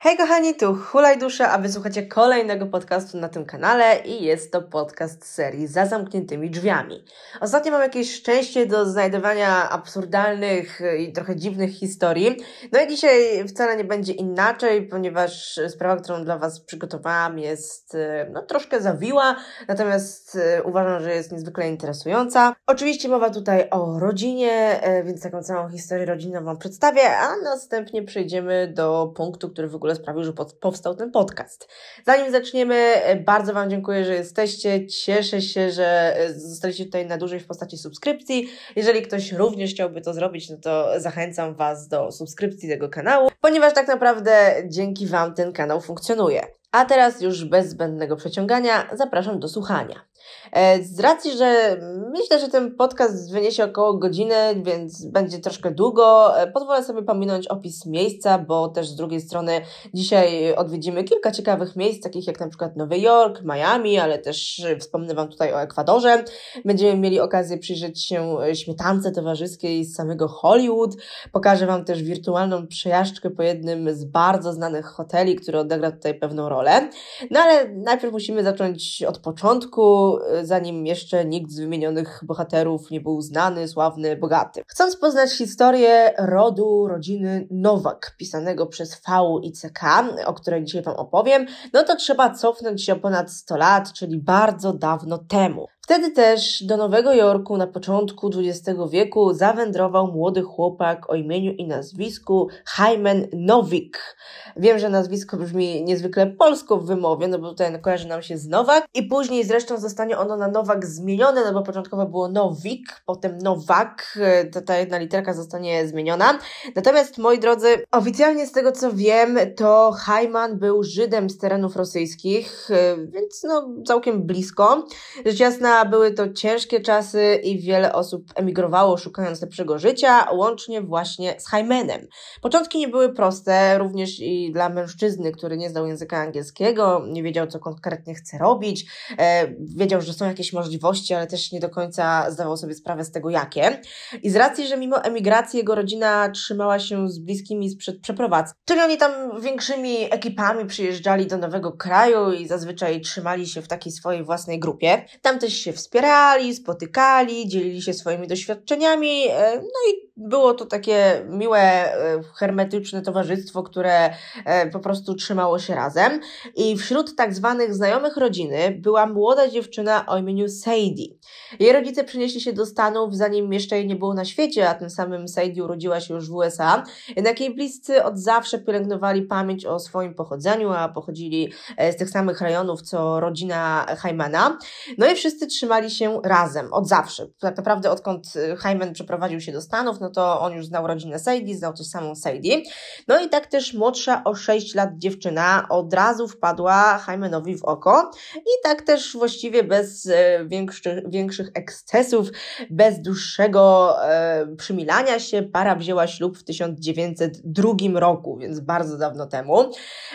Hej kochani, tu Hulaj Dusza, a wysłuchacie kolejnego podcastu na tym kanale i jest to podcast serii Za zamkniętymi drzwiami. Ostatnio mam jakieś szczęście do znajdowania absurdalnych i trochę dziwnych historii. No i dzisiaj wcale nie będzie inaczej, ponieważ sprawa, którą dla Was przygotowałam jest e, no, troszkę zawiła, natomiast e, uważam, że jest niezwykle interesująca. Oczywiście mowa tutaj o rodzinie, e, więc taką całą historię rodzinną Wam przedstawię, a następnie przejdziemy do punktu, który w ogóle ogóle sprawił, że powstał ten podcast. Zanim zaczniemy, e, bardzo Wam dziękuję, że jesteście. Cieszę się, że e, zostaliście tutaj na dłużej w postaci subskrypcji. Jeżeli ktoś również chciałby to zrobić, no to zachęcam Was do subskrypcji tego kanału, ponieważ tak naprawdę dzięki Wam ten kanał funkcjonuje. A teraz już bez zbędnego przeciągania zapraszam do słuchania. E, z racji, że myślę, że ten podcast wyniesie około godziny, więc będzie troszkę długo, e, pozwolę sobie pominąć opis miejsca, bo też z drugiej strony dzisiaj odwiedzimy kilka ciekawych miejsc, takich jak na przykład Nowy Jork, Miami, ale też wspomnę Wam tutaj o Ekwadorze. Będziemy mieli okazję przyjrzeć się śmietance towarzyskiej z samego Hollywood. Pokażę Wam też wirtualną przejażdżkę po jednym z bardzo znanych hoteli, który odegra tutaj pewną rolę. No ale najpierw musimy zacząć od początku Y, zanim jeszcze nikt z wymienionych bohaterów nie był znany, sławny, bogaty. Chcąc poznać historię rodu, rodziny Nowak, pisanego przez V i CK, o której dzisiaj Wam opowiem, no to trzeba cofnąć się o ponad 100 lat, czyli bardzo dawno temu. Wtedy też do Nowego Jorku na początku XX wieku zawędrował młody chłopak o imieniu i nazwisku Hyman Nowik. Wiem, że nazwisko brzmi niezwykle polsko w wymowie, no bo tutaj kojarzy nam się z Nowak i później zresztą zostanie ono na Nowak zmienione, no bo początkowo było Nowik, potem Nowak, to ta jedna literka zostanie zmieniona. Natomiast, moi drodzy, oficjalnie z tego co wiem, to Hyman był Żydem z terenów rosyjskich, więc no całkiem blisko. Rzecz jasna były to ciężkie czasy i wiele osób emigrowało szukając lepszego życia, łącznie właśnie z Hymenem. Początki nie były proste, również i dla mężczyzny, który nie znał języka angielskiego, nie wiedział co konkretnie chce robić, e, wiedział, że są jakieś możliwości, ale też nie do końca zdawał sobie sprawę z tego jakie. I z racji, że mimo emigracji jego rodzina trzymała się z bliskimi sprzed przeprowadzki, czyli oni tam większymi ekipami przyjeżdżali do nowego kraju i zazwyczaj trzymali się w takiej swojej własnej grupie. Tam też się wspierali, spotykali, dzielili się swoimi doświadczeniami. E, no i było to takie miłe, e, hermetyczne towarzystwo, które e, po prostu trzymało się razem. I wśród tak zwanych znajomych rodziny była młoda dziewczyna o imieniu Sadie. Jej rodzice przenieśli się do Stanów, zanim jeszcze jej nie było na świecie, a tym samym Sadie urodziła się już w USA. Jednak jej bliscy od zawsze pielęgnowali pamięć o swoim pochodzeniu, a pochodzili z tych samych rejonów co rodzina Hymana. No i wszyscy trzymali się razem od zawsze. Tak naprawdę odkąd y, Hyman przeprowadził się do Stanów, no to on już znał rodzinę Sadie, znał też samą Sadie. No i tak też młodsza o 6 lat dziewczyna od razu wpadła Hymanowi w oko i tak też właściwie bez y, większy, większych ekscesów, bez dłuższego e, przymilania się para wzięła ślub w 1902 roku, więc bardzo dawno temu.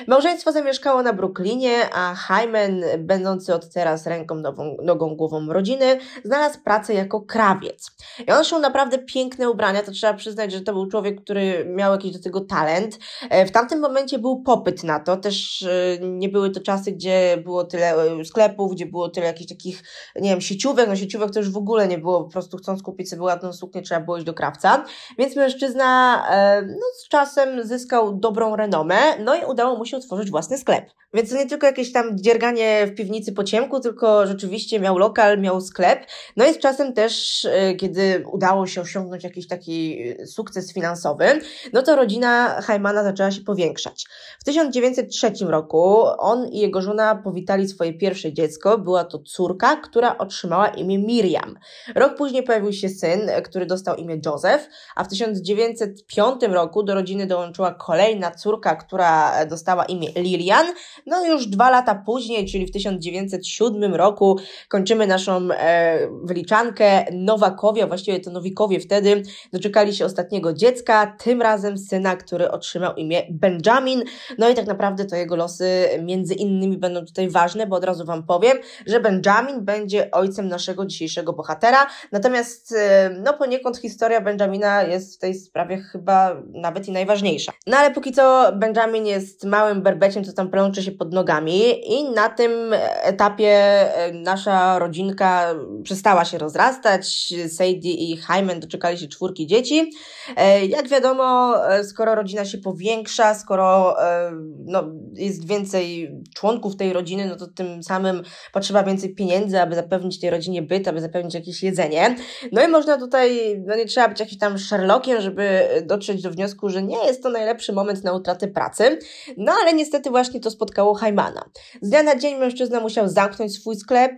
Małżeństwo zamieszkało na Brooklynie, a Hyman, będący od teraz ręką nową, nogą głową rodziny, znalazł pracę jako krawiec. I on szył naprawdę piękne ubrania, to trzeba przyznać, że to był człowiek, który miał jakiś do tego talent. E, w tamtym momencie był popyt na to, też e, nie były to czasy, gdzie było tyle e, sklepów, gdzie było tyle jakichś takich, nie wiem, sieciówek, no sieciówek to już w ogóle nie było, po prostu chcąc kupić sobie ładną suknię, trzeba było iść do krawca, więc mężczyzna no, z czasem zyskał dobrą renomę, no i udało mu się otworzyć własny sklep. Więc to nie tylko jakieś tam dzierganie w piwnicy po ciemku, tylko rzeczywiście miał lok lokal, miał sklep. No i z czasem też, e, kiedy udało się osiągnąć jakiś taki e, sukces finansowy, no to rodzina Hajmana zaczęła się powiększać. W 1903 roku on i jego żona powitali swoje pierwsze dziecko. Była to córka, która otrzymała imię Miriam. Rok później pojawił się syn, e, który dostał imię Joseph, a w 1905 roku do rodziny dołączyła kolejna córka, która dostała imię Lilian. No już dwa lata później, czyli w 1907 roku kończymy naszą e, wyliczankę. Nowakowie, a właściwie to Nowikowie wtedy doczekali się ostatniego dziecka, tym razem syna, który otrzymał imię Benjamin. No i tak naprawdę to jego losy między innymi będą tutaj ważne, bo od razu Wam powiem, że Benjamin będzie ojcem naszego dzisiejszego bohatera. Natomiast e, no poniekąd historia Benjamina jest w tej sprawie chyba nawet i najważniejsza. No ale póki co Benjamin jest małym berbeciem, co tam plączy się pod nogami i na tym etapie e, nasza rodzina rodzinka przestała się rozrastać. Sadie i Hyman doczekali się czwórki dzieci. E, jak wiadomo, e, skoro rodzina się powiększa, skoro e, no, jest więcej członków tej rodziny, no to tym samym potrzeba więcej pieniędzy, aby zapewnić tej rodzinie byt, aby zapewnić jakieś jedzenie. No i można tutaj, no nie trzeba być jakimś tam Sherlockiem, żeby dotrzeć do wniosku, że nie jest to najlepszy moment na utratę pracy. No ale niestety właśnie to spotkało Hymana. Z dnia na dzień mężczyzna musiał zamknąć swój sklep,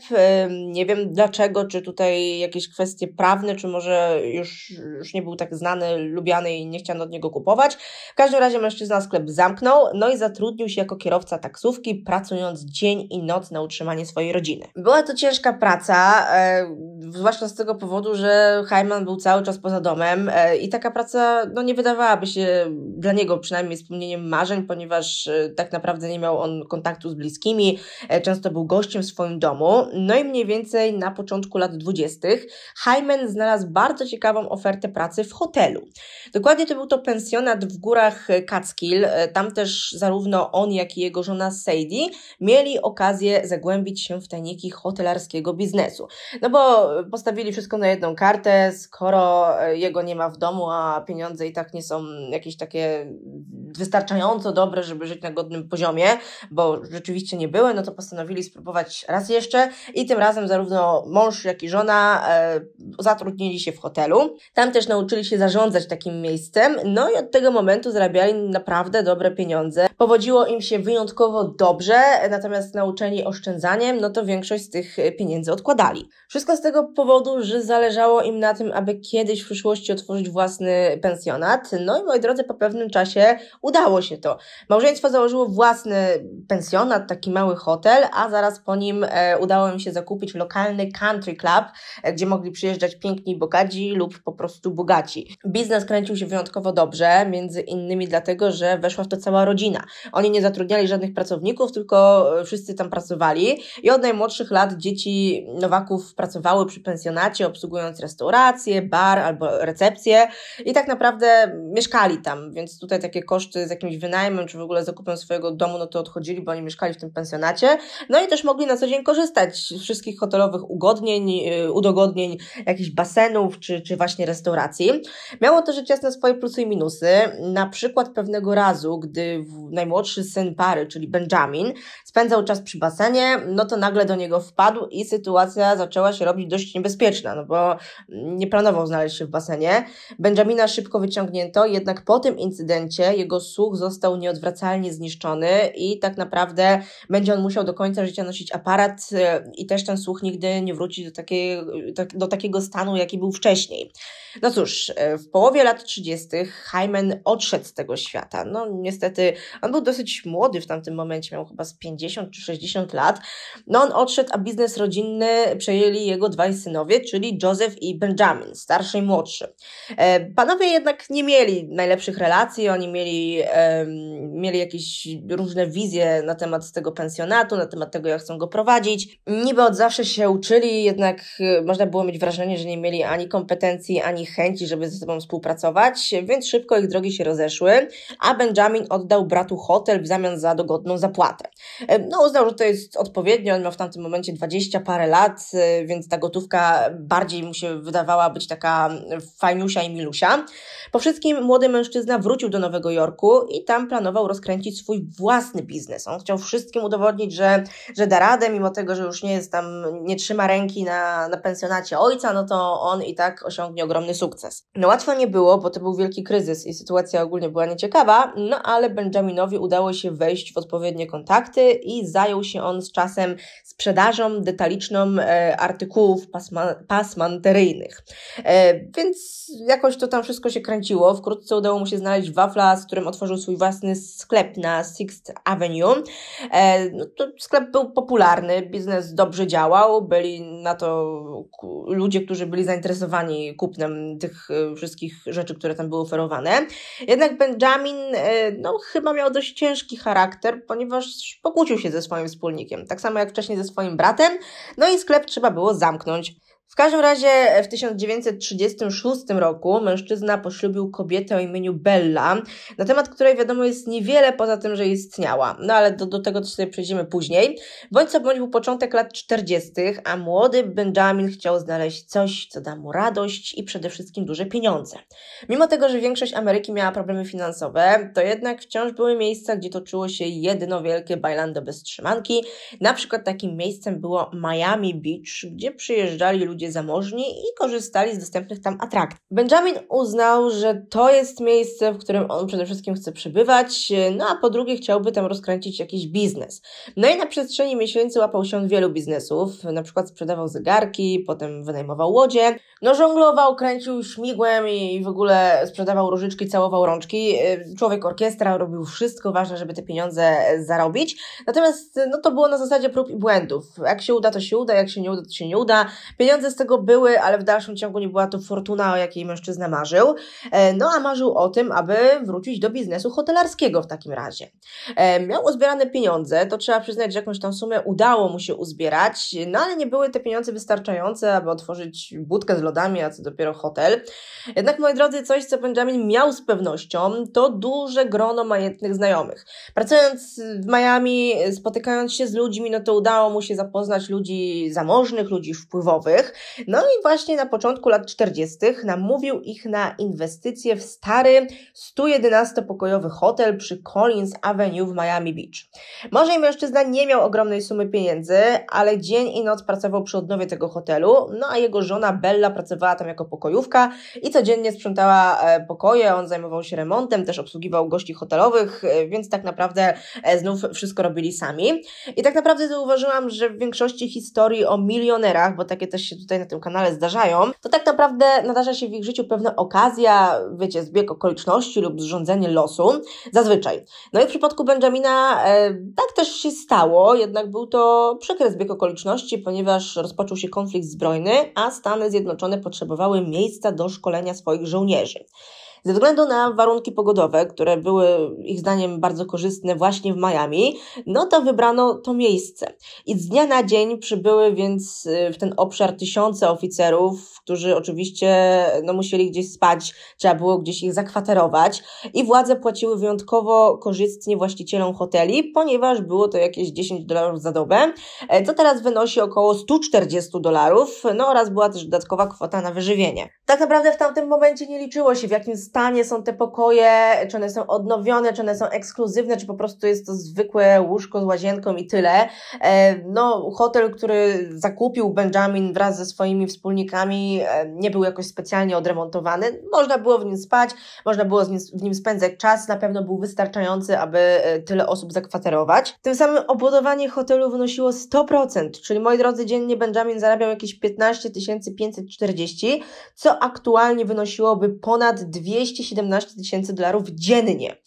nie wiem dlaczego, czy tutaj jakieś kwestie prawne, czy może już, już nie był tak znany, lubiany i nie chciano od niego kupować. W każdym razie mężczyzna sklep zamknął, no i zatrudnił się jako kierowca taksówki, pracując dzień i noc na utrzymanie swojej rodziny. Była to ciężka praca, e, zwłaszcza z tego powodu, że Hyman był cały czas poza domem e, i taka praca no, nie wydawałaby się dla niego przynajmniej wspomnieniem marzeń, ponieważ e, tak naprawdę nie miał on kontaktu z bliskimi, e, często był gościem w swoim domu, no i mniej więcej więcej na początku lat 20. Hyman znalazł bardzo ciekawą ofertę pracy w hotelu. Dokładnie to był to pensjonat w górach Catskill. Tam też zarówno on, jak i jego żona Sadie mieli okazję zagłębić się w tajniki hotelarskiego biznesu. No bo postawili wszystko na jedną kartę, skoro jego nie ma w domu, a pieniądze i tak nie są jakieś takie wystarczająco dobre, żeby żyć na godnym poziomie, bo rzeczywiście nie były, no to postanowili spróbować raz jeszcze i tym razem zarówno mąż, jak i żona e, zatrudnili się w hotelu. Tam też nauczyli się zarządzać takim miejscem, no i od tego momentu zarabiali naprawdę dobre pieniądze. Powodziło im się wyjątkowo dobrze, natomiast nauczeni oszczędzaniem, no to większość z tych pieniędzy odkładali. Wszystko z tego powodu, że zależało im na tym, aby kiedyś w przyszłości otworzyć własny pensjonat. No i moi drodzy, po pewnym czasie udało się to. Małżeństwo założyło własny pensjonat, taki mały hotel, a zaraz po nim e, udało im się zakupić lokalny country club, e, gdzie mogli przyjeżdżać piękni bogaci lub po prostu bogaci. Biznes kręcił się wyjątkowo dobrze, między innymi dlatego, że weszła w to cała rodzina. Oni nie zatrudniali żadnych pracowników, tylko e, wszyscy tam pracowali i od najmłodszych lat dzieci Nowaków pracowały przy pensjonacie, obsługując restaurację, bar albo recepcję i tak naprawdę mieszkali tam, więc tutaj takie koszty z jakimś wynajmem czy w ogóle zakupem swojego domu, no to odchodzili, bo oni mieszkali w tym pensjonacie. No i też mogli na co dzień korzystać z wszystkich takich hotelowych ugodnień, y, udogodnień jakichś basenów czy, czy właśnie restauracji. Miało to rzecz jasna swoje plusy i minusy. Na przykład pewnego razu, gdy najmłodszy syn pary, czyli Benjamin, spędzał czas przy basenie, no to nagle do niego wpadł i sytuacja zaczęła się robić dość niebezpieczna, no bo nie planował znaleźć się w basenie. Benjamina szybko wyciągnięto, jednak po tym incydencie jego słuch został nieodwracalnie zniszczony i tak naprawdę będzie on musiał do końca życia nosić aparat y, i też ten słuch nigdy nie wróci do, tak, do takiego stanu, jaki był wcześniej. No cóż, e, w połowie lat 30. Hyman odszedł z tego świata. No niestety, on był dosyć młody w tamtym momencie, miał chyba z 50 czy 60 lat. No on odszedł, a biznes rodzinny przejęli jego dwaj synowie, czyli Joseph i Benjamin, starszy i młodszy. E, panowie jednak nie mieli najlepszych relacji, oni mieli, mieli jakieś różne wizje na temat tego pensjonatu, na temat tego, jak chcą go prowadzić. Niby od zawsze zawsze się uczyli, jednak y, można było mieć wrażenie, że nie mieli ani kompetencji, ani chęci, żeby ze sobą współpracować, więc szybko ich drogi się rozeszły, a Benjamin oddał bratu hotel w zamian za dogodną zapłatę. E, no, uznał, że to jest odpowiednio, on miał w tamtym momencie dwadzieścia parę lat, e, więc ta gotówka bardziej mu się wydawała być taka mm, fajniusia i milusia. Po wszystkim młody mężczyzna wrócił do Nowego Jorku i tam planował rozkręcić swój własny biznes. On chciał wszystkim udowodnić, że, że da radę, mimo tego, że już nie jest tam nie trzyma ręki na, na pensjonacie ojca, no to on i tak osiągnie ogromny sukces. No łatwo nie było, bo to był wielki kryzys i sytuacja ogólnie była nieciekawa, no ale Benjaminowi udało się wejść w odpowiednie kontakty i zajął się on z czasem sprzedażą detaliczną e, artykułów pasma, pasmanteryjnych. E, więc jakoś to tam wszystko się kręciło. Wkrótce udało mu się znaleźć wafla, z którym otworzył swój własny sklep na Sixth Avenue. E, no, to sklep był popularny, biznes dobrze działał, byli na to ludzie, którzy byli zainteresowani kupnem tych y, wszystkich rzeczy, które tam były oferowane. Jednak Benjamin y, no, chyba miał dość ciężki charakter, ponieważ pokłócił się ze swoim wspólnikiem, tak samo jak wcześniej ze swoim bratem, no i sklep trzeba było zamknąć. W każdym razie e, w 1936 roku mężczyzna poślubił kobietę o imieniu Bella, na temat której wiadomo jest niewiele poza tym, że istniała. No ale do, do tego to sobie przejdziemy później. Bądź co bądź był początek lat 40., a młody Benjamin chciał znaleźć coś, co da mu radość i przede wszystkim duże pieniądze. Mimo tego, że większość Ameryki miała problemy finansowe, to jednak wciąż były miejsca, gdzie toczyło się jedno wielkie bailando bez trzymanki. Na przykład takim miejscem było Miami Beach, gdzie przyjeżdżali ludzie ludzie zamożni i korzystali z dostępnych tam atrakcji. Benjamin uznał, że to jest miejsce, w którym on przede wszystkim chce przebywać, no a po drugie chciałby tam rozkręcić jakiś biznes. No i na przestrzeni miesięcy łapał się wielu biznesów, na przykład sprzedawał zegarki, potem wynajmował łodzie, no żonglował, kręcił śmigłem i w ogóle sprzedawał różyczki, całował rączki. Y, człowiek orkiestra robił wszystko ważne, żeby te pieniądze zarobić. Natomiast no to było na zasadzie prób i błędów. Jak się uda, to się uda, jak się nie uda, to się nie uda. Pieniądze pieniądze z tego były, ale w dalszym ciągu nie była to fortuna, o jakiej mężczyzna marzył. E, no a marzył o tym, aby wrócić do biznesu hotelarskiego w takim razie. E, miał uzbierane pieniądze, to trzeba przyznać, że jakąś tam sumę udało mu się uzbierać, no ale nie były te pieniądze wystarczające, aby otworzyć budkę z lodami, a co dopiero hotel. Jednak, moi drodzy, coś, co Benjamin miał z pewnością, to duże grono majętnych znajomych. Pracując w Miami, spotykając się z ludźmi, no to udało mu się zapoznać ludzi zamożnych, ludzi wpływowych. No i właśnie na początku lat 40. namówił ich na inwestycje w stary 111-pokojowy hotel przy Collins Avenue w Miami Beach. Może i mężczyzna nie miał ogromnej sumy pieniędzy, ale dzień i noc pracował przy odnowie tego hotelu, no a jego żona Bella pracowała tam jako pokojówka i codziennie sprzątała e, pokoje, on zajmował się remontem, też obsługiwał gości hotelowych, e, więc tak naprawdę e, znów wszystko robili sami. I tak naprawdę zauważyłam, że w większości historii o milionerach, bo takie też się tutaj na tym kanale zdarzają, to tak naprawdę nadarza się w ich życiu pewna okazja, wiecie, zbieg okoliczności lub zrządzenie losu, zazwyczaj. No i w przypadku Benjamina e, tak też się stało, jednak był to przykry zbieg okoliczności, ponieważ rozpoczął się konflikt zbrojny, a Stany Zjednoczone potrzebowały miejsca do szkolenia swoich żołnierzy. Ze względu na warunki pogodowe, które były ich zdaniem bardzo korzystne właśnie w Miami, no to wybrano to miejsce. I z dnia na dzień przybyły więc y, w ten obszar tysiące oficerów, którzy oczywiście no, musieli gdzieś spać, trzeba było gdzieś ich zakwaterować i władze płaciły wyjątkowo korzystnie właścicielom hoteli, ponieważ było to jakieś 10 dolarów za dobę, e, co teraz wynosi około 140 dolarów, no oraz była też dodatkowa kwota na wyżywienie. Tak naprawdę w tamtym momencie nie liczyło się w jakim stanie są te pokoje, czy one są odnowione, czy one są ekskluzywne, czy po prostu jest to zwykłe łóżko z łazienką i tyle. E, no, hotel, który zakupił Benjamin wraz ze swoimi wspólnikami, e, nie był jakoś specjalnie odremontowany. Można było w nim spać, można było w nim spędzać czas, na pewno był wystarczający, aby e, tyle osób zakwaterować. Tym samym obudowanie hotelu wynosiło 100%, czyli moi drodzy, dziennie Benjamin zarabiał jakieś 15 540, co aktualnie wynosiłoby ponad 200 217 tysięcy dolarów dziennie.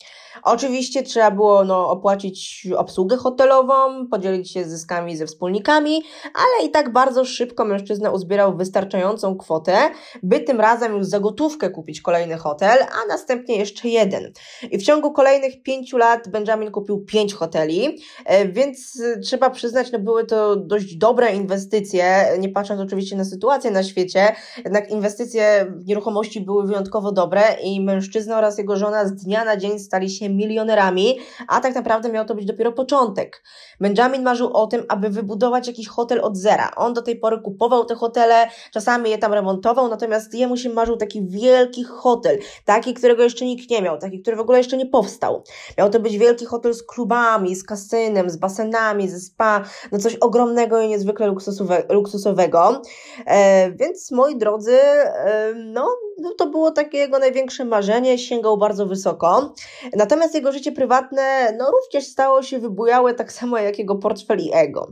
Oczywiście trzeba było no, opłacić obsługę hotelową, podzielić się zyskami ze wspólnikami, ale i tak bardzo szybko mężczyzna uzbierał wystarczającą kwotę, by tym razem już za gotówkę kupić kolejny hotel, a następnie jeszcze jeden. I w ciągu kolejnych pięciu lat Benjamin kupił pięć hoteli, e, więc e, trzeba przyznać, no były to dość dobre inwestycje, nie patrząc oczywiście na sytuację na świecie, jednak inwestycje w nieruchomości były wyjątkowo dobre i mężczyzna oraz jego żona z dnia na dzień stali się milionerami, a tak naprawdę miał to być dopiero początek. Benjamin marzył o tym, aby wybudować jakiś hotel od zera. On do tej pory kupował te hotele, czasami je tam remontował, natomiast jemu się marzył taki wielki hotel, taki, którego jeszcze nikt nie miał, taki, który w ogóle jeszcze nie powstał. Miał to być wielki hotel z klubami, z kasynem, z basenami, ze spa, no coś ogromnego i niezwykle luksusowe, luksusowego. E, więc moi drodzy, e, no, no to było takie jego największe marzenie, sięgał bardzo wysoko. Natomiast Natomiast jego życie prywatne no również stało się wybujałe tak samo jak jego portfel i ego.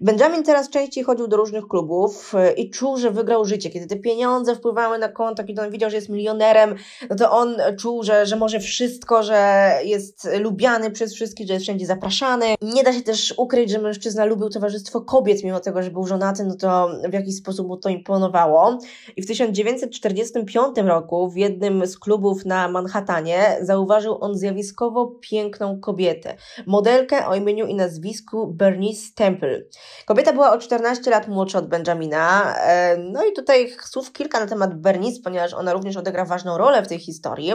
Benjamin teraz częściej chodził do różnych klubów e, i czuł, że wygrał życie. Kiedy te pieniądze wpływały na konto, kiedy on widział, że jest milionerem, no to on czuł, że, że może wszystko, że jest lubiany przez wszystkich, że jest wszędzie zapraszany. Nie da się też ukryć, że mężczyzna lubił towarzystwo kobiet, mimo tego, że był żonaty, no to w jakiś sposób mu to imponowało. I w 1945 roku w jednym z klubów na Manhattanie zauważył on zjawiskowo piękną kobietę. Modelkę o imieniu i nazwisku Bernice Temple. Kobieta była o 14 lat młodsza od Benjamina. E, no i tutaj słów kilka na temat Bernice, ponieważ ona również odegra ważną rolę w tej historii.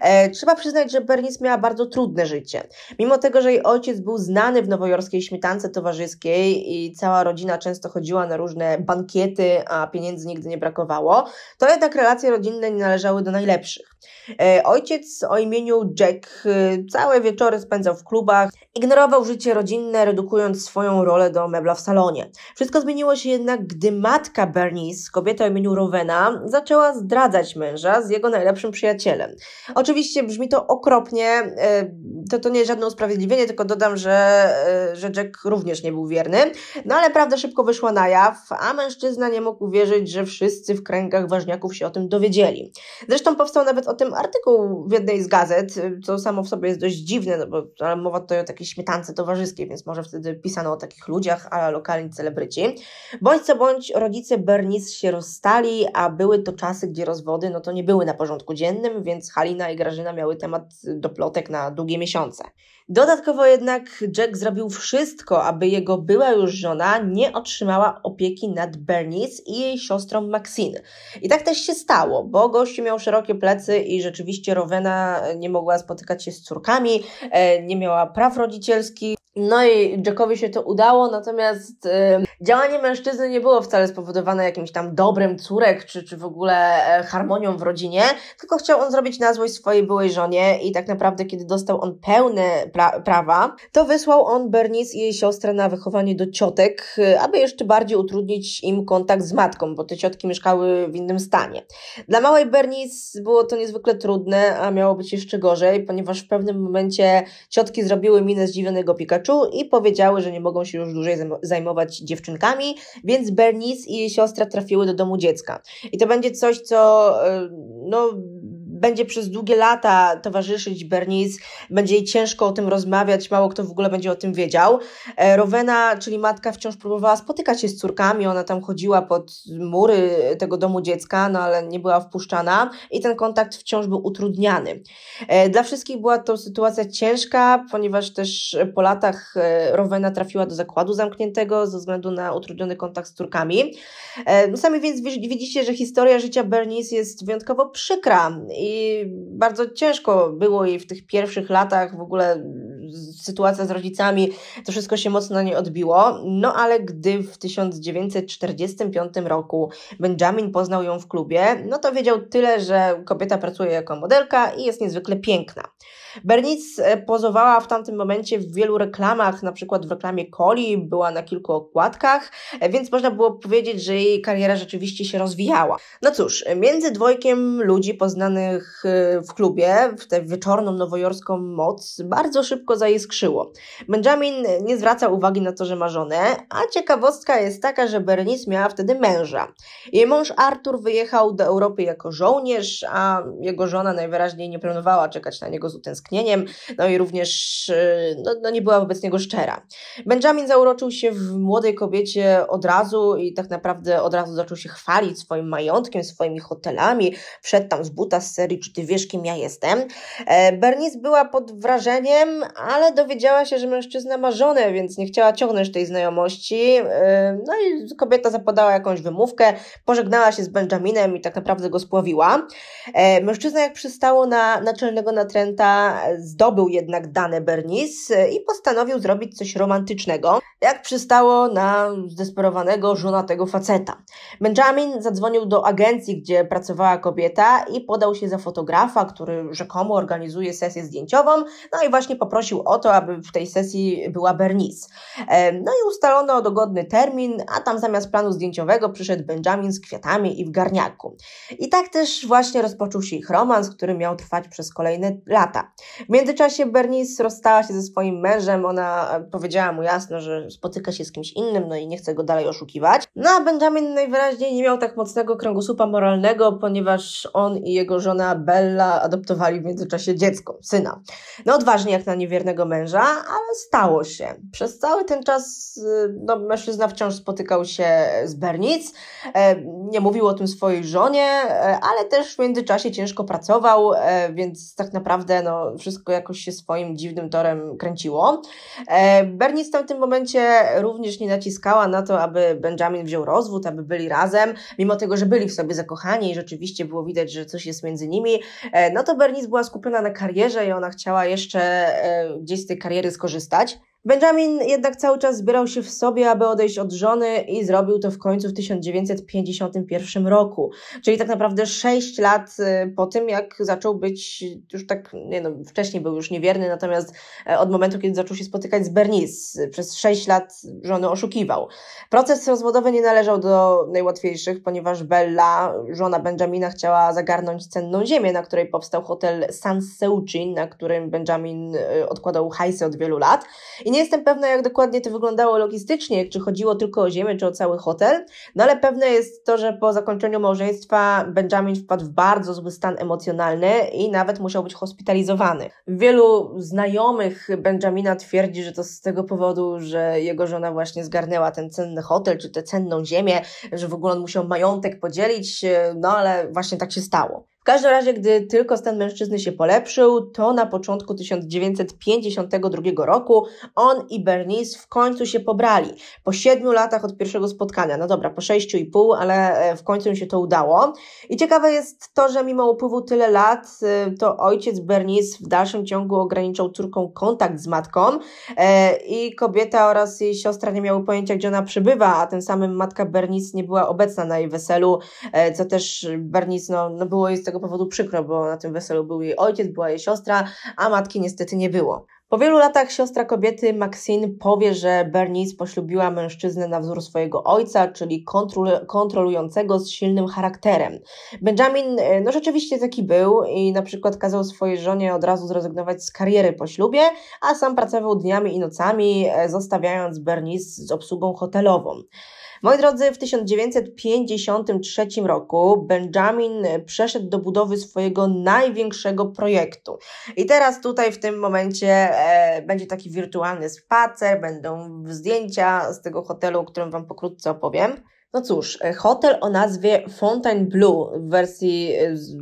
E, trzeba przyznać, że Bernice miała bardzo trudne życie. Mimo tego, że jej ojciec był znany w nowojorskiej śmietance towarzyskiej i cała rodzina często chodziła na różne bankiety, a pieniędzy nigdy nie brakowało, to jednak relacje rodzinne nie należały do najlepszych. E, ojciec o imieniu Jack całe wieczory spędzał w klubach, ignorował życie rodzinne, redukując swoją rolę do mebla w salonie. Wszystko zmieniło się jednak, gdy matka Bernice, kobieta o imieniu Rowena, zaczęła zdradzać męża z jego najlepszym przyjacielem. Oczywiście brzmi to okropnie, e, to, to nie jest żadne usprawiedliwienie, tylko dodam, że, e, że Jack również nie był wierny, no ale prawda szybko wyszła na jaw, a mężczyzna nie mógł uwierzyć, że wszyscy w kręgach ważniaków się o tym dowiedzieli. Zresztą powstał nawet o tym artykuł w jednej z gazet, co samo w sobie jest dość dziwne, no bo ale mowa tutaj o takiej śmietance towarzyskiej, więc może wtedy pisano o takich ludziach, a lokalni celebryci. Bądź co bądź rodzice Bernice się rozstali, a były to czasy, gdzie rozwody no to nie były na porządku dziennym, więc Halina i Grażyna miały temat do plotek na długie miesiące. Dodatkowo jednak Jack zrobił wszystko, aby jego była już żona nie otrzymała opieki nad Bernice i jej siostrą Maxine. I tak też się stało, bo gości miał szerokie plecy i rzeczywiście Rowena nie mogła spotykać się z córkami, e, nie miała praw rodzicielskich, no i Jackowi się to udało, natomiast y, działanie mężczyzny nie było wcale spowodowane jakimś tam dobrem córek, czy, czy w ogóle e, harmonią w rodzinie, tylko chciał on zrobić na złość swojej byłej żonie i tak naprawdę, kiedy dostał on pełne pra prawa, to wysłał on Bernice i jej siostrę na wychowanie do ciotek, y, aby jeszcze bardziej utrudnić im kontakt z matką, bo te ciotki mieszkały w innym stanie. Dla małej Bernice było to niezwykle trudne, a miało być jeszcze gorzej, ponieważ w pewnym momencie ciotki zrobiły minę zdziwionego Pikachu, i powiedziały, że nie mogą się już dłużej zajmować dziewczynkami, więc Bernice i jej siostra trafiły do domu dziecka. I to będzie coś, co e, no, będzie przez długie lata towarzyszyć Bernice, będzie jej ciężko o tym rozmawiać, mało kto w ogóle będzie o tym wiedział. E, Rowena, czyli matka, wciąż próbowała spotykać się z córkami, ona tam chodziła pod mury tego domu dziecka, no ale nie była wpuszczana i ten kontakt wciąż był utrudniany. E, dla wszystkich była to sytuacja ciężka, ponieważ też po latach e, Rowena trafiła do zakładu zamkniętego ze względu na utrudniony kontakt z córkami. No sami więc widzicie, że historia życia Bernice jest wyjątkowo przykra i bardzo ciężko było jej w tych pierwszych latach w ogóle sytuacja z rodzicami, to wszystko się mocno na niej odbiło. No ale gdy w 1945 roku Benjamin poznał ją w klubie, no to wiedział tyle, że kobieta pracuje jako modelka i jest niezwykle piękna. Bernice e, pozowała w tamtym momencie w wielu reklamach, na przykład w reklamie Coli, była na kilku okładkach, e, więc można było powiedzieć, że jej kariera rzeczywiście się rozwijała. No cóż, e, między dwojkiem ludzi poznanych w klubie, w tę wieczorną nowojorską moc, bardzo szybko zaiskrzyło. Benjamin nie zwraca uwagi na to, że ma żonę, a ciekawostka jest taka, że Bernice miała wtedy męża. Jej mąż Artur wyjechał do Europy jako żołnierz, a jego żona najwyraźniej nie planowała czekać na niego z utęsknieniem tęsknieniem, no i również y, no, no, nie była wobec niego szczera. Benjamin zauroczył się w młodej kobiecie od razu i tak naprawdę od razu zaczął się chwalić swoim majątkiem, swoimi hotelami, wszedł tam z buta z serii Czy ty wiesz kim ja jestem? E, Bernice była pod wrażeniem, ale dowiedziała się, że mężczyzna ma żonę, więc nie chciała ciągnąć tej znajomości, e, no i kobieta zapadała jakąś wymówkę, pożegnała się z Benjaminem i tak naprawdę go spławiła. E, mężczyzna jak przystało na naczelnego natręta zdobył jednak dane Bernice e, i postanowił zrobić coś romantycznego, jak przystało na zdesperowanego, żonatego faceta. Benjamin zadzwonił do agencji, gdzie pracowała kobieta i podał się za fotografa, który rzekomo organizuje sesję zdjęciową, no i właśnie poprosił o to, aby w tej sesji była Bernice. E, no i ustalono dogodny termin, a tam zamiast planu zdjęciowego przyszedł Benjamin z kwiatami i w garniaku. I tak też właśnie rozpoczął się ich romans, który miał trwać przez kolejne lata. W międzyczasie Bernice rozstała się ze swoim mężem, ona e, powiedziała mu jasno, że spotyka się z kimś innym, no i nie chce go dalej oszukiwać. No a Benjamin najwyraźniej nie miał tak mocnego kręgosłupa moralnego, ponieważ on i jego żona Bella adoptowali w międzyczasie dziecko, syna. No odważnie jak na niewiernego męża, ale stało się. Przez cały ten czas y, no, mężczyzna wciąż spotykał się z Bernice, e, nie mówił o tym swojej żonie, e, ale też w międzyczasie ciężko pracował, więc tak naprawdę no, wszystko jakoś się swoim dziwnym torem kręciło. E, Bernice w tym momencie również nie naciskała na to, aby Benjamin wziął rozwód, aby byli razem, mimo tego, że byli w sobie zakochani i rzeczywiście było widać, że coś jest między nimi, e, no to Bernice była skupiona na karierze i ona chciała jeszcze e, gdzieś z tej kariery skorzystać. Benjamin jednak cały czas zbierał się w sobie, aby odejść od żony i zrobił to w końcu w 1951 roku, czyli tak naprawdę sześć lat y, po tym, jak zaczął być już tak, nie no, wcześniej był już niewierny, natomiast e, od momentu, kiedy zaczął się spotykać z Bernice, przez sześć lat żony oszukiwał. Proces rozwodowy nie należał do najłatwiejszych, ponieważ Bella, żona Benjamina, chciała zagarnąć cenną ziemię, na której powstał hotel San Seucin, na którym Benjamin e, odkładał hajsy od wielu lat i nie jestem pewna, jak dokładnie to wyglądało logistycznie, czy chodziło tylko o ziemię, czy o cały hotel, no ale pewne jest to, że po zakończeniu małżeństwa Benjamin wpadł w bardzo zły stan emocjonalny i nawet musiał być hospitalizowany. Wielu znajomych Benjamina twierdzi, że to z tego powodu, że jego żona właśnie zgarnęła ten cenny hotel, czy tę cenną ziemię, że w ogóle on musiał majątek podzielić, no ale właśnie tak się stało każdym razie, gdy tylko stan mężczyzny się polepszył, to na początku 1952 roku on i Bernice w końcu się pobrali. Po siedmiu latach od pierwszego spotkania, no dobra, po sześciu i pół, ale e, w końcu im się to udało. I ciekawe jest to, że mimo upływu tyle lat, e, to ojciec Bernice w dalszym ciągu ograniczał córką kontakt z matką e, i kobieta oraz jej siostra nie miały pojęcia, gdzie ona przybywa, a tym samym matka Bernice nie była obecna na jej weselu, co też Bernice, no, no było jej z tego tego powodu przykro, bo na tym weselu był jej ojciec, była jej siostra, a matki niestety nie było. Po wielu latach siostra kobiety Maxine powie, że Bernice poślubiła mężczyznę na wzór swojego ojca, czyli kontrol kontrolującego z silnym charakterem. Benjamin, e, no rzeczywiście taki był i na przykład kazał swojej żonie od razu zrezygnować z kariery po ślubie, a sam pracował dniami i nocami, e, zostawiając Bernice z obsługą hotelową. Moi drodzy, w 1953 roku Benjamin przeszedł do budowy swojego największego projektu. I teraz tutaj w tym momencie e, będzie taki wirtualny spacer, będą zdjęcia z tego hotelu, o którym Wam pokrótce opowiem. No cóż, e, hotel o nazwie Fontainebleau w wersji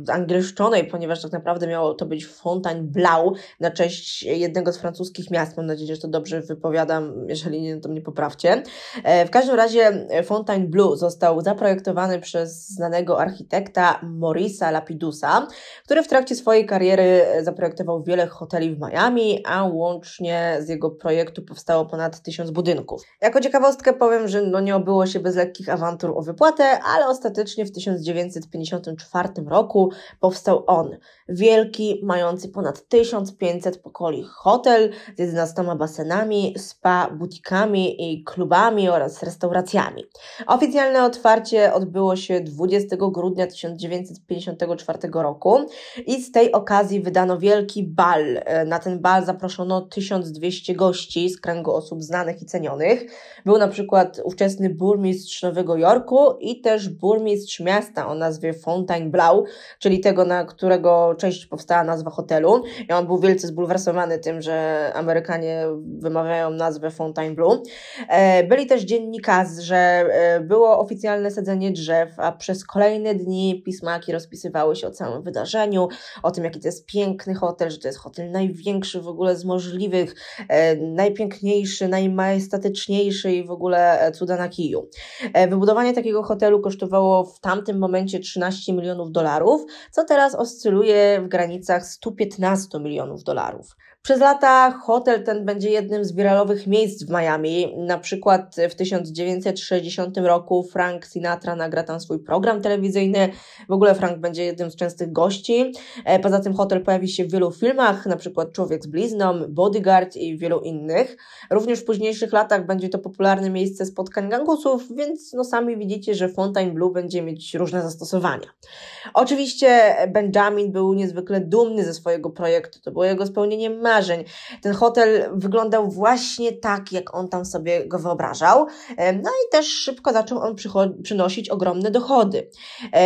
e, angielszczonej, ponieważ tak naprawdę miało to być Fontainebleau na cześć jednego z francuskich miast. Mam nadzieję, że to dobrze wypowiadam. Jeżeli nie, to mnie poprawcie. E, w każdym razie Fontainebleau został zaprojektowany przez znanego architekta Morisa Lapidusa, który w trakcie swojej kariery zaprojektował wiele hoteli w Miami, a łącznie z jego projektu powstało ponad tysiąc budynków. Jako ciekawostkę powiem, że no nie obyło się bez lekkich awantur o wypłatę, ale ostatecznie w 1954 roku powstał on. Wielki, mający ponad 1500 pokoli hotel z 11 basenami, spa, butikami i klubami oraz restauracjami. Oficjalne otwarcie odbyło się 20 grudnia 1954 roku i z tej okazji wydano wielki bal. Na ten bal zaproszono 1200 gości z kręgu osób znanych i cenionych. Był na przykład ówczesny burmistrz Nowego Nowego Jorku i też burmistrz miasta o nazwie Fontainebleau, czyli tego, na którego część powstała nazwa hotelu. I on był wielce zbulwersowany tym, że Amerykanie wymawiają nazwę Fontainebleau. E, byli też dziennikarze, e, było oficjalne sadzenie drzew, a przez kolejne dni pismaki rozpisywały się o całym wydarzeniu, o tym, jaki to jest piękny hotel, że to jest hotel największy w ogóle z możliwych, e, najpiękniejszy, najmajestatyczniejszy i w ogóle cuda na kiju. Wybudowanie takiego hotelu kosztowało w tamtym momencie 13 milionów dolarów, co teraz oscyluje w granicach 115 milionów dolarów. Przez lata hotel ten będzie jednym z wiralowych miejsc w Miami. Na przykład w 1960 roku Frank Sinatra nagra tam swój program telewizyjny. W ogóle Frank będzie jednym z częstych gości. E, poza tym hotel pojawi się w wielu filmach, na przykład Człowiek z blizną, Bodyguard i wielu innych. Również w późniejszych latach będzie to popularne miejsce spotkań gangusów, więc no sami widzicie, że Fontainebleau będzie mieć różne zastosowania. Oczywiście Benjamin był niezwykle dumny ze swojego projektu. To było jego spełnienie marzeń marzeń. Ten hotel wyglądał właśnie tak, jak on tam sobie go wyobrażał. No i też szybko zaczął on przynosić ogromne dochody.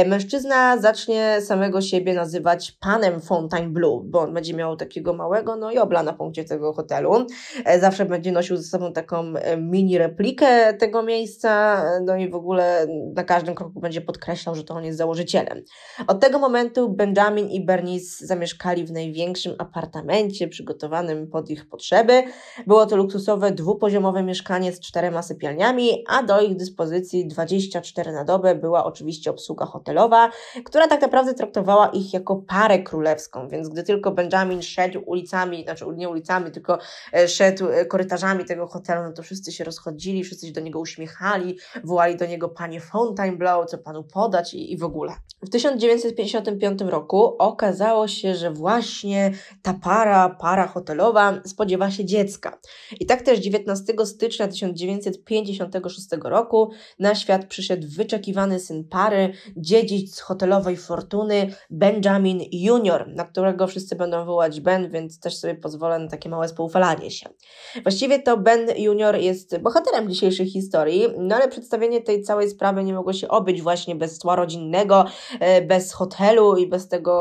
Mężczyzna zacznie samego siebie nazywać panem Fontainebleau, bo on będzie miał takiego małego no jobla na punkcie tego hotelu. E, zawsze będzie nosił ze sobą taką e, mini replikę tego miejsca, e, no i w ogóle na każdym kroku będzie podkreślał, że to on jest założycielem. Od tego momentu Benjamin i Bernice zamieszkali w największym apartamencie, przygotowanym przygotowanym pod ich potrzeby. Było to luksusowe dwupoziomowe mieszkanie z czterema sypialniami, a do ich dyspozycji 24 na dobę była oczywiście obsługa hotelowa, która tak naprawdę traktowała ich jako parę królewską, więc gdy tylko Benjamin szedł ulicami, znaczy nie ulicami, tylko e, szedł e, korytarzami tego hotelu, no to wszyscy się rozchodzili, wszyscy się do niego uśmiechali, wołali do niego panie Fontainebleau, co panu podać i, i w ogóle. W 1955 roku okazało się, że właśnie ta para, para hotelowa spodziewa się dziecka. I tak też 19 stycznia 1956 roku na świat przyszedł wyczekiwany syn pary, dziedzic hotelowej fortuny Benjamin Junior, na którego wszyscy będą wołać Ben, więc też sobie pozwolę na takie małe spoufalanie się. Właściwie to Ben Junior jest bohaterem dzisiejszej historii, no ale przedstawienie tej całej sprawy nie mogło się obyć właśnie bez tła rodzinnego, e, bez hotelu i bez tego,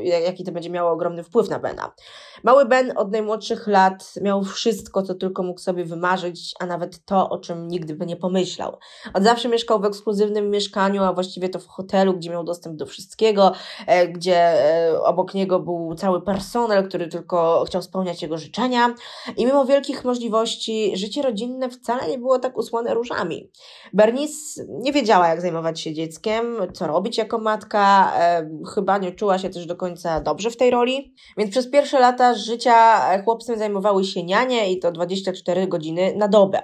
jaki to będzie miało ogromny wpływ na Bena. Mały Ben od najmłodszych lat miał wszystko, co tylko mógł sobie wymarzyć, a nawet to, o czym nigdy by nie pomyślał. Od zawsze mieszkał w ekskluzywnym mieszkaniu, a właściwie to w hotelu, gdzie miał dostęp do wszystkiego, e, gdzie e, obok niego był cały personel, który tylko chciał spełniać jego życzenia. I mimo wielkich możliwości, życie rodzinne wcale nie było tak usłane różami. Bernice nie wiedziała, jak zajmować się dzieckiem, co robić jako matka, e, chyba nie czuła się też do końca dobrze w tej roli, więc przez pierwsze lata życia życia e, chłopcem zajmowały się nianie i to 24 godziny na dobę.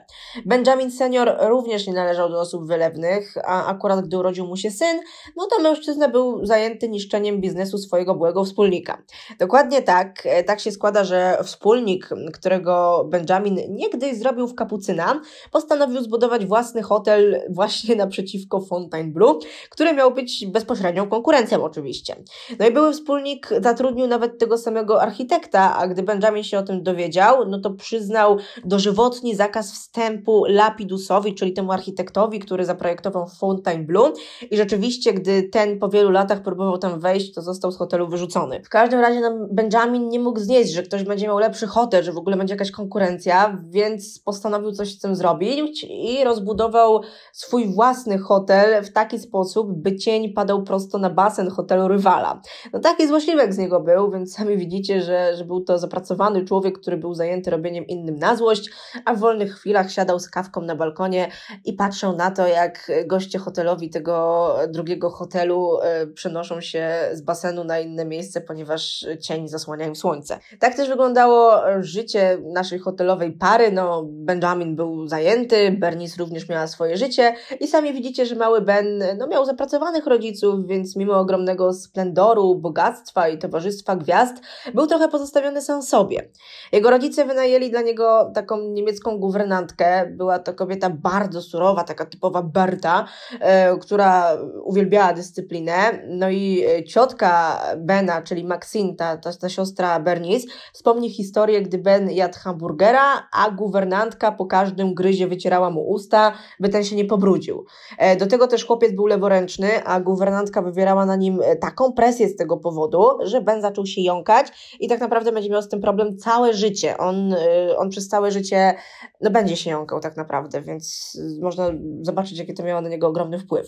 Benjamin senior również nie należał do osób wylewnych, a akurat gdy urodził mu się syn, no to mężczyzna był zajęty niszczeniem biznesu swojego byłego wspólnika. Dokładnie tak, e, tak się składa, że wspólnik, którego Benjamin niegdyś zrobił w Kapucyna, postanowił zbudować własny hotel właśnie naprzeciwko Fontainebleau, który miał być bezpośrednią konkurencją oczywiście. No i były wspólnik zatrudnił nawet tego samego architekta, a gdy gdy Benjamin się o tym dowiedział, no to przyznał dożywotni zakaz wstępu Lapidusowi, czyli temu architektowi, który zaprojektował Fontainebleau i rzeczywiście, gdy ten po wielu latach próbował tam wejść, to został z hotelu wyrzucony. W każdym razie no, Benjamin nie mógł znieść, że ktoś będzie miał lepszy hotel, że w ogóle będzie jakaś konkurencja, więc postanowił coś z tym zrobić i rozbudował swój własny hotel w taki sposób, by cień padał prosto na basen hotelu rywala. No taki złośliwek z niego był, więc sami widzicie, że, że był to zapracowany człowiek, który był zajęty robieniem innym na złość, a w wolnych chwilach siadał z kawką na balkonie i patrzył na to, jak goście hotelowi tego drugiego hotelu e, przenoszą się z basenu na inne miejsce, ponieważ cień zasłania im słońce. Tak też wyglądało życie naszej hotelowej pary. No, Benjamin był zajęty, Bernice również miała swoje życie i sami widzicie, że mały Ben no, miał zapracowanych rodziców, więc mimo ogromnego splendoru, bogactwa i towarzystwa gwiazd, był trochę pozostawiony sam sobie. Jego rodzice wynajęli dla niego taką niemiecką guwernantkę. Była to kobieta bardzo surowa, taka typowa Berta, e, która uwielbiała dyscyplinę. No i e, ciotka Bena, czyli Maxine, ta, ta, ta siostra Bernice, wspomni historię, gdy Ben jadł hamburgera, a guwernantka po każdym gryzie wycierała mu usta, by ten się nie pobrudził. E, do tego też chłopiec był leworęczny, a guwernantka wywierała na nim taką presję z tego powodu, że Ben zaczął się jąkać i tak naprawdę będzie miał tym problem całe życie. On, y, on przez całe życie no, będzie się jąkał tak naprawdę, więc y, można zobaczyć, jaki to miało na niego ogromny wpływ.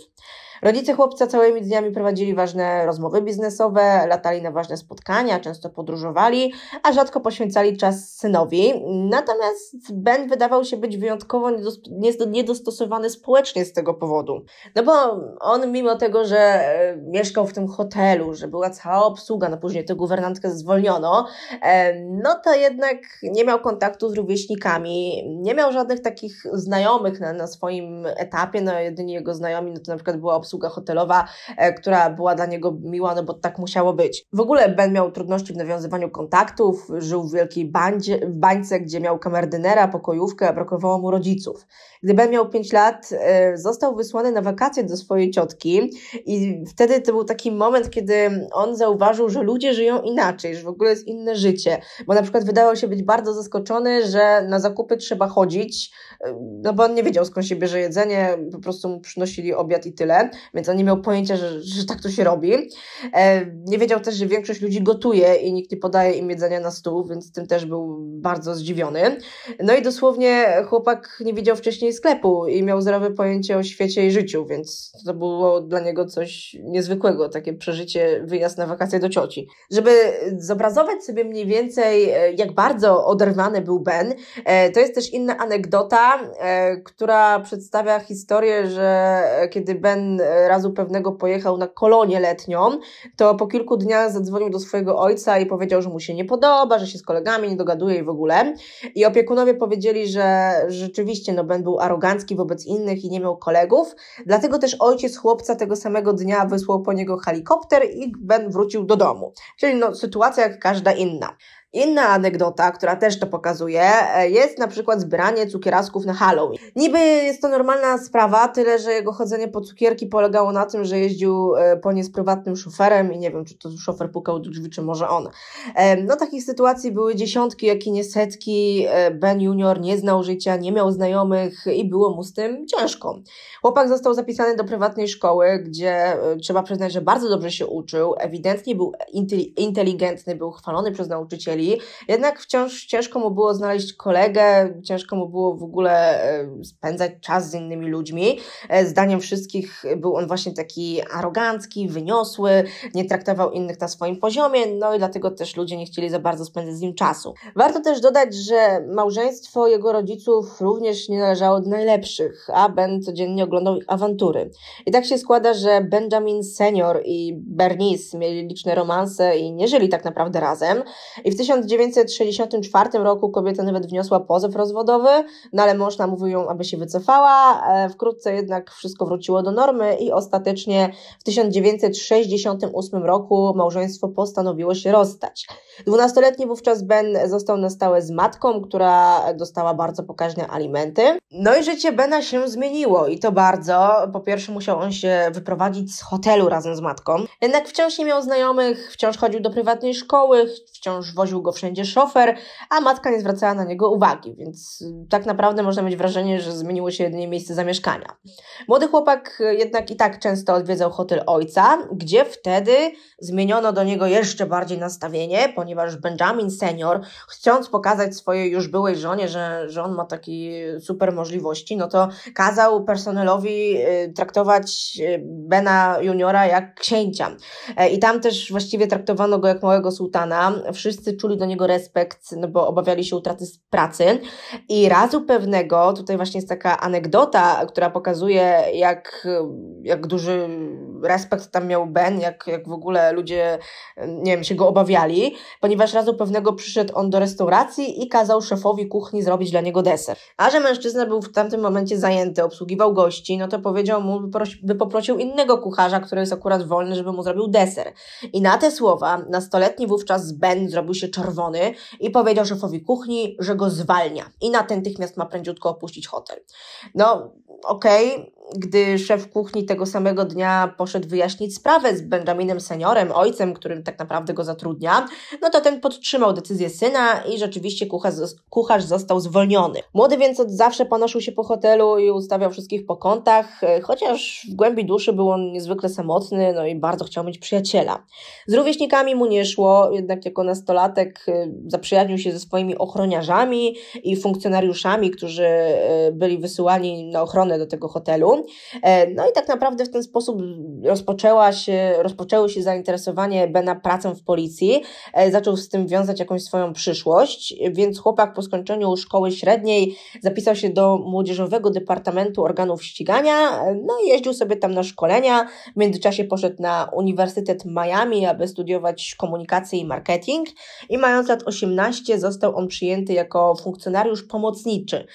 Rodzice chłopca całymi dniami prowadzili ważne rozmowy biznesowe, latali na ważne spotkania, często podróżowali, a rzadko poświęcali czas synowi. Natomiast Ben wydawał się być wyjątkowo niedostosowany społecznie z tego powodu. No bo on, mimo tego, że e, mieszkał w tym hotelu, że była cała obsługa, no później tę guwernantkę zwolniono, e, no to jednak nie miał kontaktu z rówieśnikami, nie miał żadnych takich znajomych na, na swoim etapie, no jedynie jego znajomi no to na przykład była obsługa obsługa hotelowa, e, która była dla niego miła, no bo tak musiało być. W ogóle Ben miał trudności w nawiązywaniu kontaktów, żył w wielkiej bańdzie, w bańce, gdzie miał kamerdynera, pokojówkę, a brakowało mu rodziców. Gdy Ben miał 5 lat, e, został wysłany na wakacje do swojej ciotki i wtedy to był taki moment, kiedy on zauważył, że ludzie żyją inaczej, że w ogóle jest inne życie, bo na przykład wydawał się być bardzo zaskoczony, że na zakupy trzeba chodzić, e, no bo on nie wiedział skąd się bierze jedzenie, po prostu mu przynosili obiad i tyle więc on nie miał pojęcia, że, że tak to się robi. E, nie wiedział też, że większość ludzi gotuje i nikt nie podaje im jedzenia na stół, więc tym też był bardzo zdziwiony. No i dosłownie chłopak nie widział wcześniej sklepu i miał zdrowe pojęcie o świecie i życiu, więc to było dla niego coś niezwykłego, takie przeżycie, wyjazd na wakacje do cioci. Żeby zobrazować sobie mniej więcej, e, jak bardzo oderwany był Ben, e, to jest też inna anegdota, która przedstawia historię, że kiedy Ben razu pewnego pojechał na kolonię letnią, to po kilku dniach zadzwonił do swojego ojca i powiedział, że mu się nie podoba, że się z kolegami nie dogaduje i w ogóle. I opiekunowie powiedzieli, że rzeczywiście no, Ben był arogancki wobec innych i nie miał kolegów, dlatego też ojciec chłopca tego samego dnia wysłał po niego helikopter i Ben wrócił do domu. Czyli no, sytuacja jak każda inna. Inna anegdota, która też to pokazuje, e, jest na przykład zbieranie cukierasków na Halloween. Niby jest to normalna sprawa, tyle że jego chodzenie po cukierki polegało na tym, że jeździł e, po nie z prywatnym szoferem i nie wiem, czy to szofer pukał do drzwi, czy może on. No takich sytuacji były dziesiątki, jak i nie setki. E, ben Junior nie znał życia, nie miał znajomych i było mu z tym ciężko. Chłopak został zapisany do prywatnej szkoły, gdzie trzeba przyznać, że bardzo dobrze się uczył, ewidentnie był inteligentny, był chwalony przez nauczycieli, byli. Jednak wciąż ciężko mu było znaleźć kolegę, ciężko mu było w ogóle e, spędzać czas z innymi ludźmi. E, zdaniem wszystkich e, był on właśnie taki arogancki, wyniosły, nie traktował innych na swoim poziomie, no i dlatego też ludzie nie chcieli za bardzo spędzać z nim czasu. Warto też dodać, że małżeństwo jego rodziców również nie należało do najlepszych, a Ben codziennie oglądał ich awantury. I tak się składa, że Benjamin senior i Bernice mieli liczne romanse i nie żyli tak naprawdę razem. I w 1000 1964 roku kobieta nawet wniosła pozew rozwodowy, no ale mąż namówił aby się wycofała. E, wkrótce jednak wszystko wróciło do normy i ostatecznie w 1968 roku małżeństwo postanowiło się rozstać. Dwunastoletni wówczas Ben został na stałe z matką, która dostała bardzo pokaźne alimenty. No i życie Bena się zmieniło i to bardzo. Po pierwsze musiał on się wyprowadzić z hotelu razem z matką. Jednak wciąż nie miał znajomych, wciąż chodził do prywatnej szkoły, wciąż woził go wszędzie szofer, a matka nie zwracała na niego uwagi, więc y, tak naprawdę można mieć wrażenie, że zmieniło się jedynie miejsce zamieszkania. Młody chłopak y, jednak i tak często odwiedzał hotel ojca, gdzie wtedy zmieniono do niego jeszcze bardziej nastawienie, ponieważ Benjamin senior, chcąc pokazać swojej już byłej żonie, że, że on ma takie super możliwości, no to kazał personelowi y, traktować Bena juniora jak księcia. E, I tam też właściwie traktowano go jak małego sułtana. Wszyscy czuli czuli do niego respekt, no bo obawiali się utraty pracy. I razu pewnego, tutaj właśnie jest taka anegdota, która pokazuje, jak, jak duży respekt tam miał Ben, jak, jak w ogóle ludzie, nie wiem, się go obawiali, ponieważ razu pewnego przyszedł on do restauracji i kazał szefowi kuchni zrobić dla niego deser. A że mężczyzna był w tamtym momencie zajęty, obsługiwał gości, no to powiedział mu, by poprosił innego kucharza, który jest akurat wolny, żeby mu zrobił deser. I na te słowa nastoletni wówczas Ben zrobił się czerwony czerwony i powiedział szefowi kuchni, że go zwalnia i natychmiast ma prędziutko opuścić hotel. No, okej, okay gdy szef kuchni tego samego dnia poszedł wyjaśnić sprawę z Benjaminem Seniorem, ojcem, którym tak naprawdę go zatrudnia, no to ten podtrzymał decyzję syna i rzeczywiście kucharz, kucharz został zwolniony. Młody więc od zawsze panoszył się po hotelu i ustawiał wszystkich po kątach, chociaż w głębi duszy był on niezwykle samotny, no i bardzo chciał mieć przyjaciela. Z rówieśnikami mu nie szło, jednak jako nastolatek y, zaprzyjaźnił się ze swoimi ochroniarzami i funkcjonariuszami, którzy y, byli wysyłani na ochronę do tego hotelu. E, no i tak naprawdę w ten sposób rozpoczęła się, rozpoczęło się zainteresowanie Bena pracą w policji. E, zaczął z tym wiązać jakąś swoją przyszłość, więc chłopak po skończeniu szkoły średniej zapisał się do Młodzieżowego Departamentu Organów Ścigania, e, no i jeździł sobie tam na szkolenia. W międzyczasie poszedł na Uniwersytet Miami, aby studiować komunikację i marketing. I mając lat 18 został on przyjęty jako funkcjonariusz pomocniczy.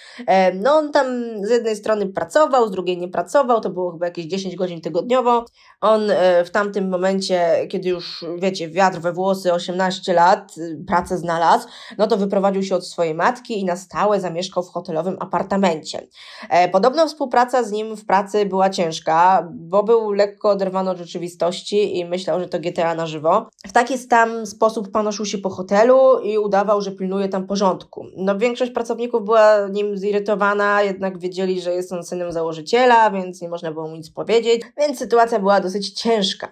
No on tam z jednej strony pracował, z drugiej nie nie pracował, to było chyba jakieś 10 godzin tygodniowo. On e, w tamtym momencie, kiedy już, wiecie, wiatr we włosy, 18 lat, y, pracę znalazł, no to wyprowadził się od swojej matki i na stałe zamieszkał w hotelowym apartamencie. E, podobno współpraca z nim w pracy była ciężka, bo był lekko oderwany od rzeczywistości i myślał, że to GTA na żywo. W taki sam sposób panoszył się po hotelu i udawał, że pilnuje tam porządku. No większość pracowników była nim zirytowana, jednak wiedzieli, że jest on synem założyciela, więc nie można było mu nic powiedzieć, więc sytuacja była dosyć ciężka.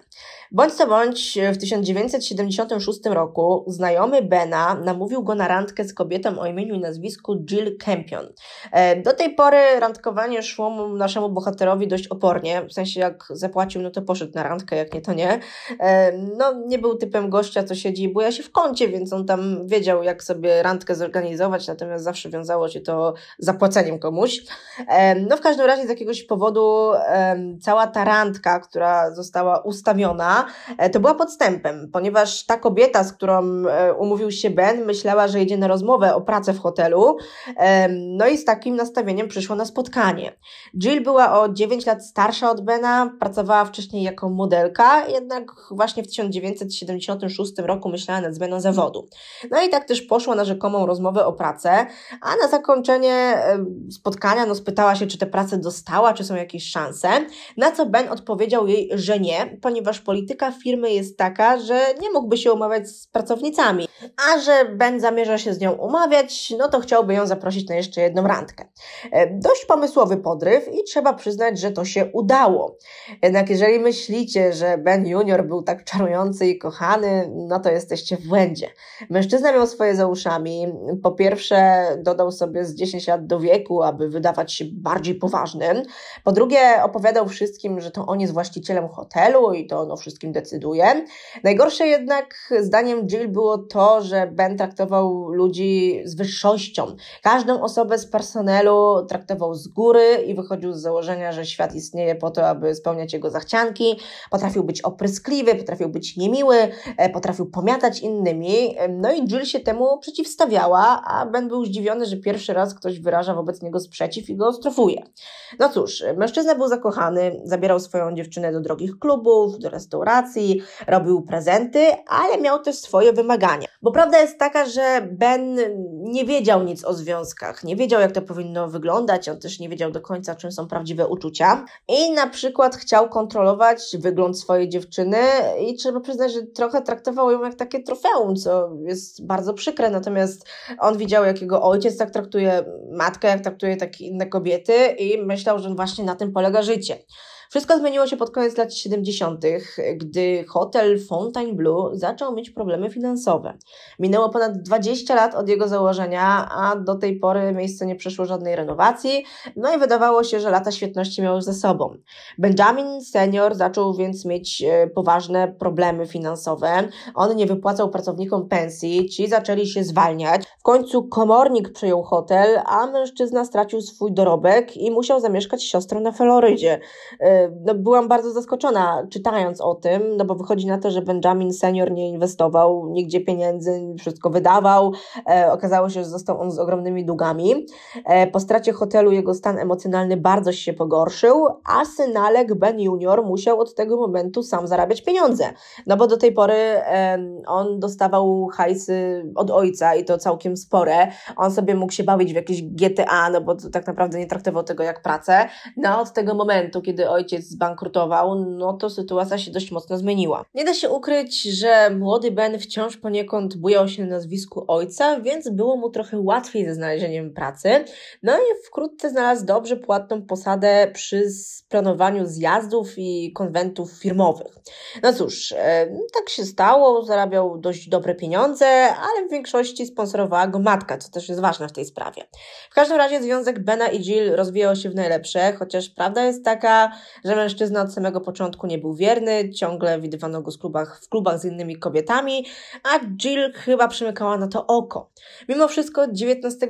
Bądź co bądź, w 1976 roku znajomy Bena namówił go na randkę z kobietą o imieniu i nazwisku Jill Campion. E, do tej pory randkowanie szło mu naszemu bohaterowi dość opornie, w sensie jak zapłacił, no to poszedł na randkę, jak nie to nie. E, no, nie był typem gościa, co siedzi i buja się w kącie, więc on tam wiedział, jak sobie randkę zorganizować, natomiast zawsze wiązało się to zapłaceniem komuś. E, no, w każdym razie z jakiegoś powodu cała ta randka, która została ustawiona, E, to była podstępem, ponieważ ta kobieta, z którą e, umówił się Ben, myślała, że jedzie na rozmowę o pracę w hotelu, no i z takim nastawieniem przyszła na spotkanie. Jill była o 9 lat starsza od Bena, pracowała wcześniej jako modelka, jednak właśnie w 1976 roku myślała nad zmianą zawodu. No i tak też poszła na rzekomą rozmowę o pracę, a na zakończenie spotkania no, spytała się, czy tę pracę dostała, czy są jakieś szanse, na co Ben odpowiedział jej, że nie, ponieważ polityka polityka firmy jest taka, że nie mógłby się umawiać z pracownicami, a że Ben zamierza się z nią umawiać, no to chciałby ją zaprosić na jeszcze jedną randkę. E, dość pomysłowy podryw i trzeba przyznać, że to się udało. Jednak jeżeli myślicie, że Ben Junior był tak czarujący i kochany, no to jesteście w błędzie. Mężczyzna miał swoje za uszami. Po pierwsze, dodał sobie z 10 lat do wieku, aby wydawać się bardziej poważnym. Po drugie, opowiadał wszystkim, że to on jest właścicielem hotelu i to ono wszystko wszystkim decyduje. Najgorsze jednak zdaniem Jill było to, że Ben traktował ludzi z wyższością. Każdą osobę z personelu traktował z góry i wychodził z założenia, że świat istnieje po to, aby spełniać jego zachcianki. Potrafił być opryskliwy, potrafił być niemiły, e, potrafił pomiatać innymi. No i Jill się temu przeciwstawiała, a Ben był zdziwiony, że pierwszy raz ktoś wyraża wobec niego sprzeciw i go strofuje. No cóż, mężczyzna był zakochany, zabierał swoją dziewczynę do drogich klubów, do restauracji, restauracji, robił prezenty, ale miał też swoje wymagania. Bo prawda jest taka, że Ben nie wiedział nic o związkach, nie wiedział jak to powinno wyglądać, on też nie wiedział do końca czym są prawdziwe uczucia i na przykład chciał kontrolować wygląd swojej dziewczyny i trzeba przyznać, że trochę traktował ją jak takie trofeum, co jest bardzo przykre, natomiast on widział jak jego ojciec tak traktuje matkę, jak traktuje takie inne kobiety i myślał, że właśnie na tym polega życie. Wszystko zmieniło się pod koniec lat 70., gdy hotel Fontainebleau zaczął mieć problemy finansowe. Minęło ponad 20 lat od jego założenia, a do tej pory miejsce nie przeszło żadnej renowacji, no i wydawało się, że lata świetności miały ze sobą. Benjamin senior zaczął więc mieć e, poważne problemy finansowe. On nie wypłacał pracownikom pensji, ci zaczęli się zwalniać. W końcu komornik przejął hotel, a mężczyzna stracił swój dorobek i musiał zamieszkać z siostrą na Florydzie. E, no, byłam bardzo zaskoczona czytając o tym, no bo wychodzi na to, że Benjamin senior nie inwestował nigdzie pieniędzy, wszystko wydawał. E, okazało się, że został on z ogromnymi długami. E, po stracie hotelu jego stan emocjonalny bardzo się pogorszył, a synalek Ben Junior musiał od tego momentu sam zarabiać pieniądze. No bo do tej pory e, on dostawał hajsy od ojca i to całkiem spore. On sobie mógł się bawić w jakieś GTA, no bo tak naprawdę nie traktował tego jak pracę. No od tego momentu, kiedy ojciec ojciec zbankrutował, no to sytuacja się dość mocno zmieniła. Nie da się ukryć, że młody Ben wciąż poniekąd bujał się nazwisku ojca, więc było mu trochę łatwiej ze znalezieniem pracy. No i wkrótce znalazł dobrze płatną posadę przy planowaniu zjazdów i konwentów firmowych. No cóż, e, tak się stało, zarabiał dość dobre pieniądze, ale w większości sponsorowała go matka, co też jest ważne w tej sprawie. W każdym razie związek Bena i Jill rozwijał się w najlepsze, chociaż prawda jest taka, że mężczyzna od samego początku nie był wierny, ciągle widywano go w klubach, w klubach z innymi kobietami, a Jill chyba przymykała na to oko. Mimo wszystko 19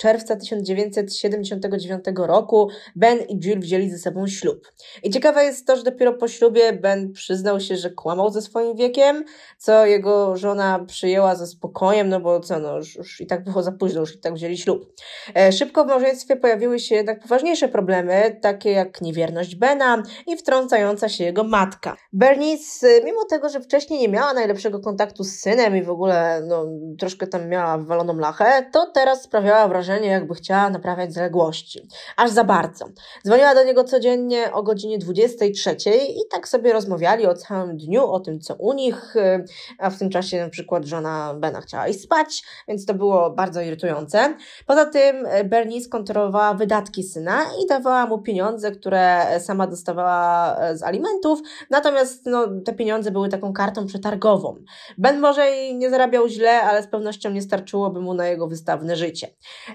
czerwca 1979 roku Ben i Jill wzięli ze sobą ślub. I ciekawe jest to, że dopiero po ślubie Ben przyznał się, że kłamał ze swoim wiekiem, co jego żona przyjęła ze spokojem, no bo co, no już, już i tak było za późno, już i tak wzięli ślub. E, szybko w małżeństwie pojawiły się jednak poważniejsze problemy, takie jak niewierność Bena, i wtrącająca się jego matka. Bernice, y, mimo tego, że wcześniej nie miała najlepszego kontaktu z synem i w ogóle no, troszkę tam miała wywaloną lachę, to teraz sprawiała wrażenie, jakby chciała naprawiać zaległości. Aż za bardzo. Dzwoniła do niego codziennie o godzinie 23 i tak sobie rozmawiali o całym dniu, o tym, co u nich, y, a w tym czasie na przykład żona Bena chciała iść spać, więc to było bardzo irytujące. Poza tym y, Bernice kontrolowała wydatki syna i dawała mu pieniądze, które sama dostała dostawała e, z alimentów, natomiast no, te pieniądze były taką kartą przetargową. Ben może i nie zarabiał źle, ale z pewnością nie starczyłoby mu na jego wystawne życie.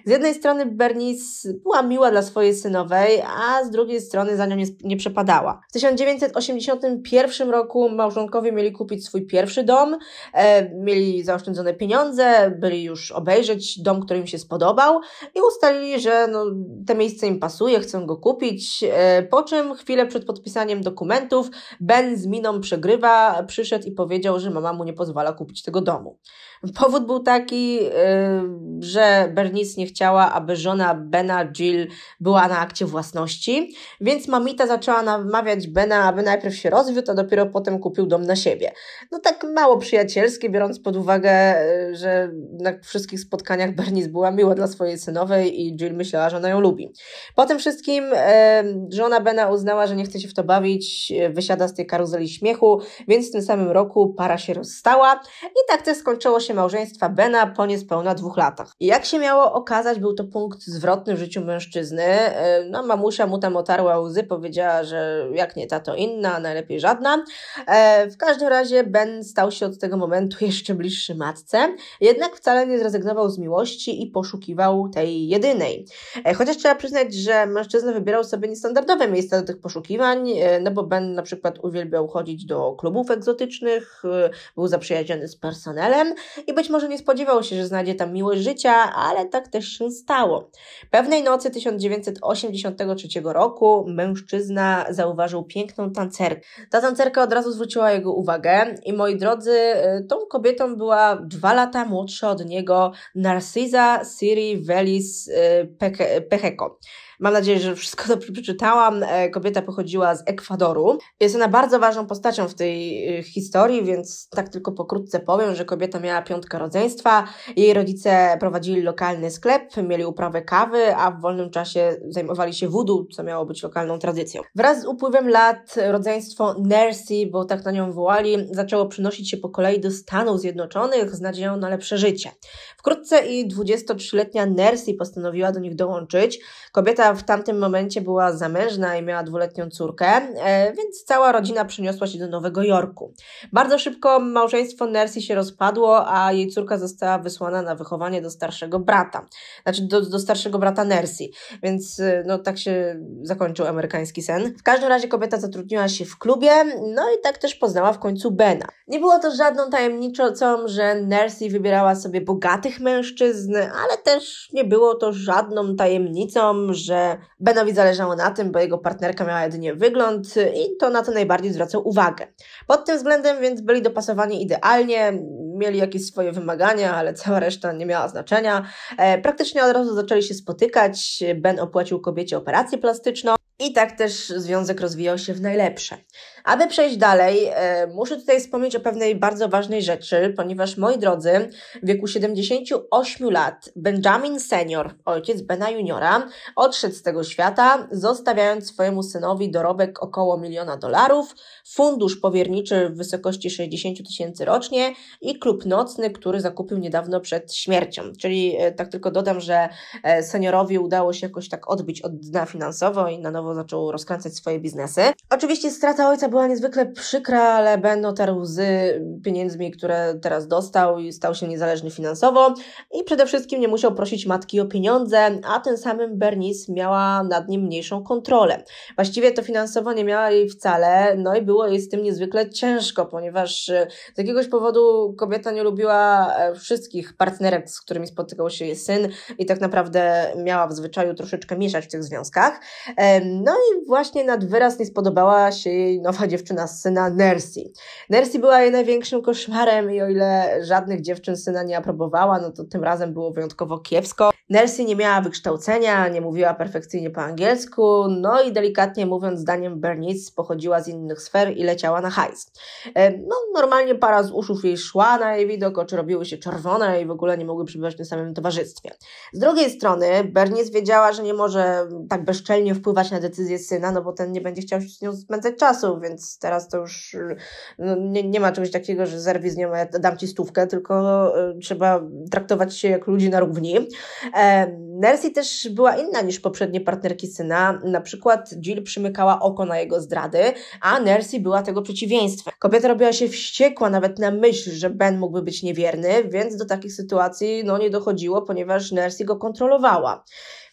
Z jednej strony Bernice była miła dla swojej synowej, a z drugiej strony za nią nie, przepadała. W 1981 roku małżonkowie mieli kupić swój pierwszy dom, e, mieli zaoszczędzone pieniądze, byli już obejrzeć dom, który im się spodobał i ustalili, że no, te miejsce im pasuje, chcą go kupić, e, po czym chwilę chwilę przed podpisaniem dokumentów Ben z miną przegrywa, przyszedł i powiedział, że mama mu nie pozwala kupić tego domu. Powód był taki, y, że Bernice nie chciała, aby żona Bena Jill była na akcie własności, więc mamita zaczęła namawiać Bena, aby najpierw się rozwiódł, a dopiero potem kupił dom na siebie. No tak mało przyjacielskie, biorąc pod uwagę, y, że na wszystkich spotkaniach Bernice była miła dla swojej synowej i Jill myślała, że ona ją lubi. Po tym wszystkim y, żona Bena uznała, że nie chce się w to bawić, wysiada z tej karuzeli śmiechu, więc w tym samym roku para się rozstała i tak też skończyło się się małżeństwa Bena po niespełna dwóch latach. I jak się miało okazać, był to punkt zwrotny w życiu mężczyzny. E, no, mamusia mu tam otarła łzy, powiedziała, że jak nie ta, to inna, najlepiej żadna. E, w każdym razie Ben stał się od tego momentu jeszcze bliższy matce, jednak wcale nie zrezygnował z miłości i poszukiwał tej jedynej. E, chociaż trzeba przyznać, że mężczyzna wybierał sobie niestandardowe miejsca do tych poszukiwań, no bo Ben na przykład uwielbiał chodzić do klubów egzotycznych, był zaprzyjaźniony z personelem i być może nie spodziewał się, że znajdzie tam miłość życia, ale tak też się stało. Pewnej nocy 1983 roku mężczyzna zauważył piękną tancerkę. Ta tancerka od razu zwróciła jego uwagę i moi drodzy, y, tą kobietą była dwa lata młodsza od niego Narcisa Siri Velis y, Pecheko. Mam nadzieję, że wszystko dobrze przeczytałam. E, kobieta pochodziła z Ekwadoru. Jest ona bardzo ważną postacią w tej e, historii, więc tak tylko pokrótce powiem, że kobieta miała piątkę rodzeństwa. Jej rodzice prowadzili lokalny sklep, mieli uprawę kawy, a w wolnym czasie zajmowali się wudu, co miało być lokalną tradycją. Wraz z upływem lat rodzeństwo Nersi, bo tak na nią wołali, zaczęło przynosić się po kolei do Stanów Zjednoczonych z nadzieją na lepsze życie. Wkrótce i 23-letnia Nersi postanowiła do nich dołączyć. Kobieta w tamtym momencie była zamężna i miała dwuletnią córkę, e, więc cała rodzina przeniosła się do Nowego Jorku. Bardzo szybko małżeństwo Nersi się rozpadło, a jej córka została wysłana na wychowanie do starszego brata, znaczy do, do starszego brata Nersi, więc e, no tak się zakończył amerykański sen. W każdym razie kobieta zatrudniła się w klubie, no i tak też poznała w końcu Bena. Nie było to żadną tajemnicą, że Nersi wybierała sobie bogatych mężczyzn, ale też nie było to żadną tajemnicą, że że Benowi zależało na tym, bo jego partnerka miała jedynie wygląd i to na to najbardziej zwracał uwagę. Pod tym względem więc byli dopasowani idealnie, mieli jakieś swoje wymagania, ale cała reszta nie miała znaczenia. E, praktycznie od razu zaczęli się spotykać, Ben opłacił kobiecie operację plastyczną. I tak też związek rozwijał się w najlepsze. Aby przejść dalej, e, muszę tutaj wspomnieć o pewnej bardzo ważnej rzeczy, ponieważ moi drodzy, w wieku 78 lat Benjamin senior, ojciec Bena juniora, odszedł z tego świata, zostawiając swojemu synowi dorobek około miliona dolarów, fundusz powierniczy w wysokości 60 tysięcy rocznie i klub nocny, który zakupił niedawno przed śmiercią. Czyli e, tak tylko dodam, że e, seniorowi udało się jakoś tak odbić od dna finansowo i na nowo zaczął rozkręcać swoje biznesy. Oczywiście strata ojca była niezwykle przykra, ale Ben otarł łzy pieniędzmi, które teraz dostał i stał się niezależny finansowo i przede wszystkim nie musiał prosić matki o pieniądze, a tym samym Bernice miała nad nim mniejszą kontrolę. Właściwie to finansowo nie miała jej wcale, no i było jej z tym niezwykle ciężko, ponieważ e, z jakiegoś powodu kobieta nie lubiła e, wszystkich partnerek, z którymi spotykał się jej syn i tak naprawdę miała w zwyczaju troszeczkę mieszać w tych związkach. No i właśnie nad wyraz nie spodobała się jej nowa nasza dziewczyna z syna Nersi. Nersi była jej największym koszmarem i o ile żadnych dziewczyn syna nie aprobowała, no to tym razem było wyjątkowo kiepsko. Nersi nie miała wykształcenia, nie mówiła perfekcyjnie po angielsku, no i delikatnie mówiąc zdaniem Bernice pochodziła z innych sfer i leciała na hajs. E, no normalnie para z uszów jej szła na jej widok, oczy robiły się czerwone i w ogóle nie mogły przebywać w tym samym towarzystwie. Z drugiej strony Bernice wiedziała, że nie może tak bezczelnie wpływać na decyzję syna, no bo ten nie będzie chciał się z nią spędzać czasu, więc więc teraz to już no, nie, nie ma czegoś takiego, że zerwis nie ma, ja dam ci stówkę, tylko y, trzeba traktować się jak ludzi na równi. E, Nancy też była inna niż poprzednie partnerki syna, na przykład Jill przymykała oko na jego zdrady, a Nancy była tego przeciwieństwem. Kobieta robiła się wściekła nawet na myśl, że Ben mógłby być niewierny, więc do takich sytuacji no, nie dochodziło, ponieważ Nancy go kontrolowała.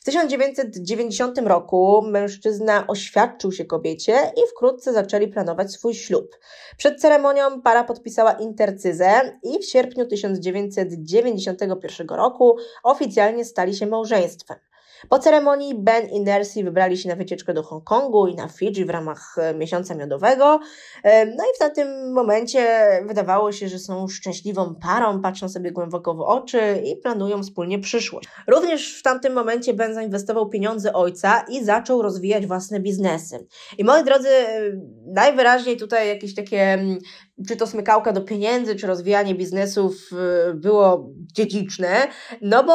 W 1990 roku mężczyzna oświadczył się kobiecie i wkrótce zaczęli planować swój ślub. Przed ceremonią para podpisała intercyzę i w sierpniu 1991 roku oficjalnie stali się małżeństwem. Po ceremonii Ben i Nersi wybrali się na wycieczkę do Hongkongu i na Fidżi w ramach e, miesiąca miodowego. E, no i w tamtym momencie wydawało się, że są szczęśliwą parą, patrzą sobie głęboko w oczy i planują wspólnie przyszłość. Również w tamtym momencie Ben zainwestował pieniądze ojca i zaczął rozwijać własne biznesy. I moi drodzy, e, najwyraźniej tutaj jakieś takie mm, czy to smykałka do pieniędzy, czy rozwijanie biznesów y, było dziedziczne, no bo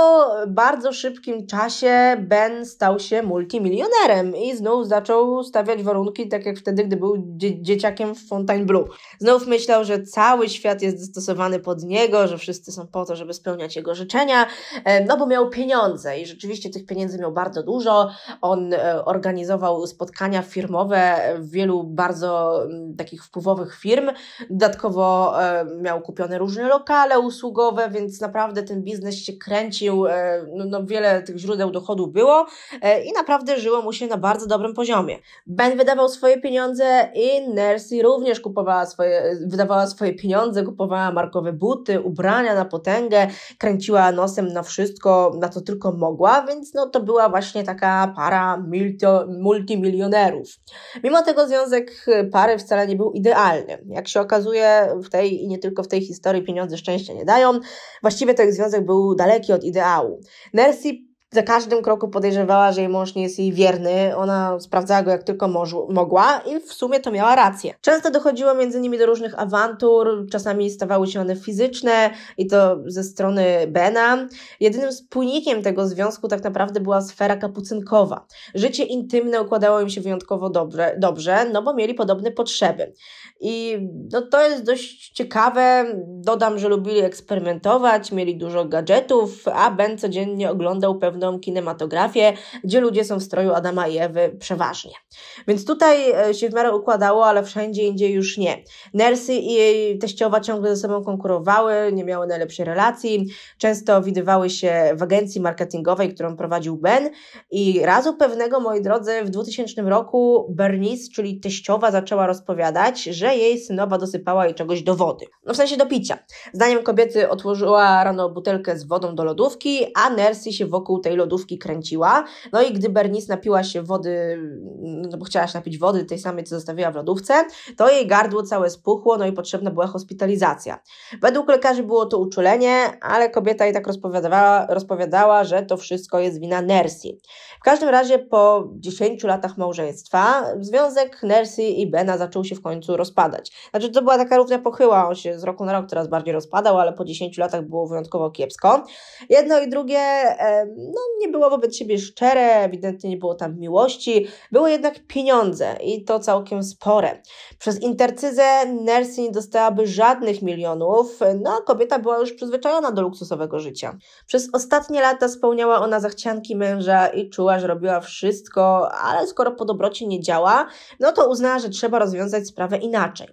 w bardzo szybkim czasie Ben stał się multimilionerem i znów zaczął stawiać warunki, tak jak wtedy, gdy był dzie dzieciakiem w Fontainebleau. Znów myślał, że cały świat jest dostosowany pod niego, że wszyscy są po to, żeby spełniać jego życzenia, e, no bo miał pieniądze i rzeczywiście tych pieniędzy miał bardzo dużo. On e, organizował spotkania firmowe w wielu bardzo takich wpływowych firm, Dodatkowo e, miał kupione różne lokale usługowe, więc naprawdę ten biznes się kręcił, e, no, no wiele tych źródeł dochodu było e, i naprawdę żyło mu się na bardzo dobrym poziomie. Ben wydawał swoje pieniądze i Nersi również kupowała swoje, wydawała swoje pieniądze, kupowała markowe buty, ubrania na potęgę, kręciła nosem na wszystko, na co tylko mogła, więc no to była właśnie taka para multi, multimilionerów. Mimo tego związek pary wcale nie był idealny. Jak się okazuje, w tej i nie tylko w tej historii pieniądze szczęścia nie dają. Właściwie ten związek był daleki od ideału. Nersi za każdym kroku podejrzewała, że jej mąż nie jest jej wierny. Ona sprawdzała go jak tylko mogła i w sumie to miała rację. Często dochodziło między nimi do różnych awantur, czasami stawały się one fizyczne i to ze strony Bena. Jedynym spójnikiem tego związku tak naprawdę była sfera kapucynkowa. Życie intymne układało im się wyjątkowo dobrze, dobrze no bo mieli podobne potrzeby. I no, to jest dość ciekawe. Dodam, że lubili eksperymentować, mieli dużo gadżetów, a Ben codziennie oglądał pewne pewną kinematografię, gdzie ludzie są w stroju Adama i Ewy przeważnie. Więc tutaj e, się w miarę układało, ale wszędzie indziej już nie. Nersy i jej teściowa ciągle ze sobą konkurowały, nie miały najlepszej relacji, często widywały się w agencji marketingowej, którą prowadził Ben i razu pewnego, moi drodzy, w 2000 roku Bernice, czyli teściowa, zaczęła rozpowiadać, że jej synowa dosypała jej czegoś do wody. No w sensie do picia. Zdaniem kobiety otworzyła rano butelkę z wodą do lodówki, a Nersy się wokół tej lodówki kręciła. No i gdy Bernice napiła się wody, mm, no bo chciała się napić wody tej samej, co zostawiła w lodówce, to jej gardło całe spuchło, no i potrzebna była hospitalizacja. Według lekarzy było to uczulenie, ale kobieta i tak rozpowiadała, rozpowiadała że to wszystko jest wina Nersi. W każdym razie po 10 latach małżeństwa związek Nersi i Bena zaczął się w końcu rozpadać. Znaczy to była taka równa pochyła, on się z roku na rok teraz bardziej rozpadał, ale po 10 latach było wyjątkowo kiepsko. Jedno i drugie no, nie było wobec siebie szczere, ewidentnie nie było tam miłości, były jednak pieniądze i to całkiem spore. Przez intercyzę Nercy nie dostałaby żadnych milionów, no a kobieta była już przyzwyczajona do luksusowego życia. Przez ostatnie lata spełniała ona zachcianki męża i czuła, że robiła wszystko, ale skoro po dobroci nie działa, no to uznała, że trzeba rozwiązać sprawę inaczej.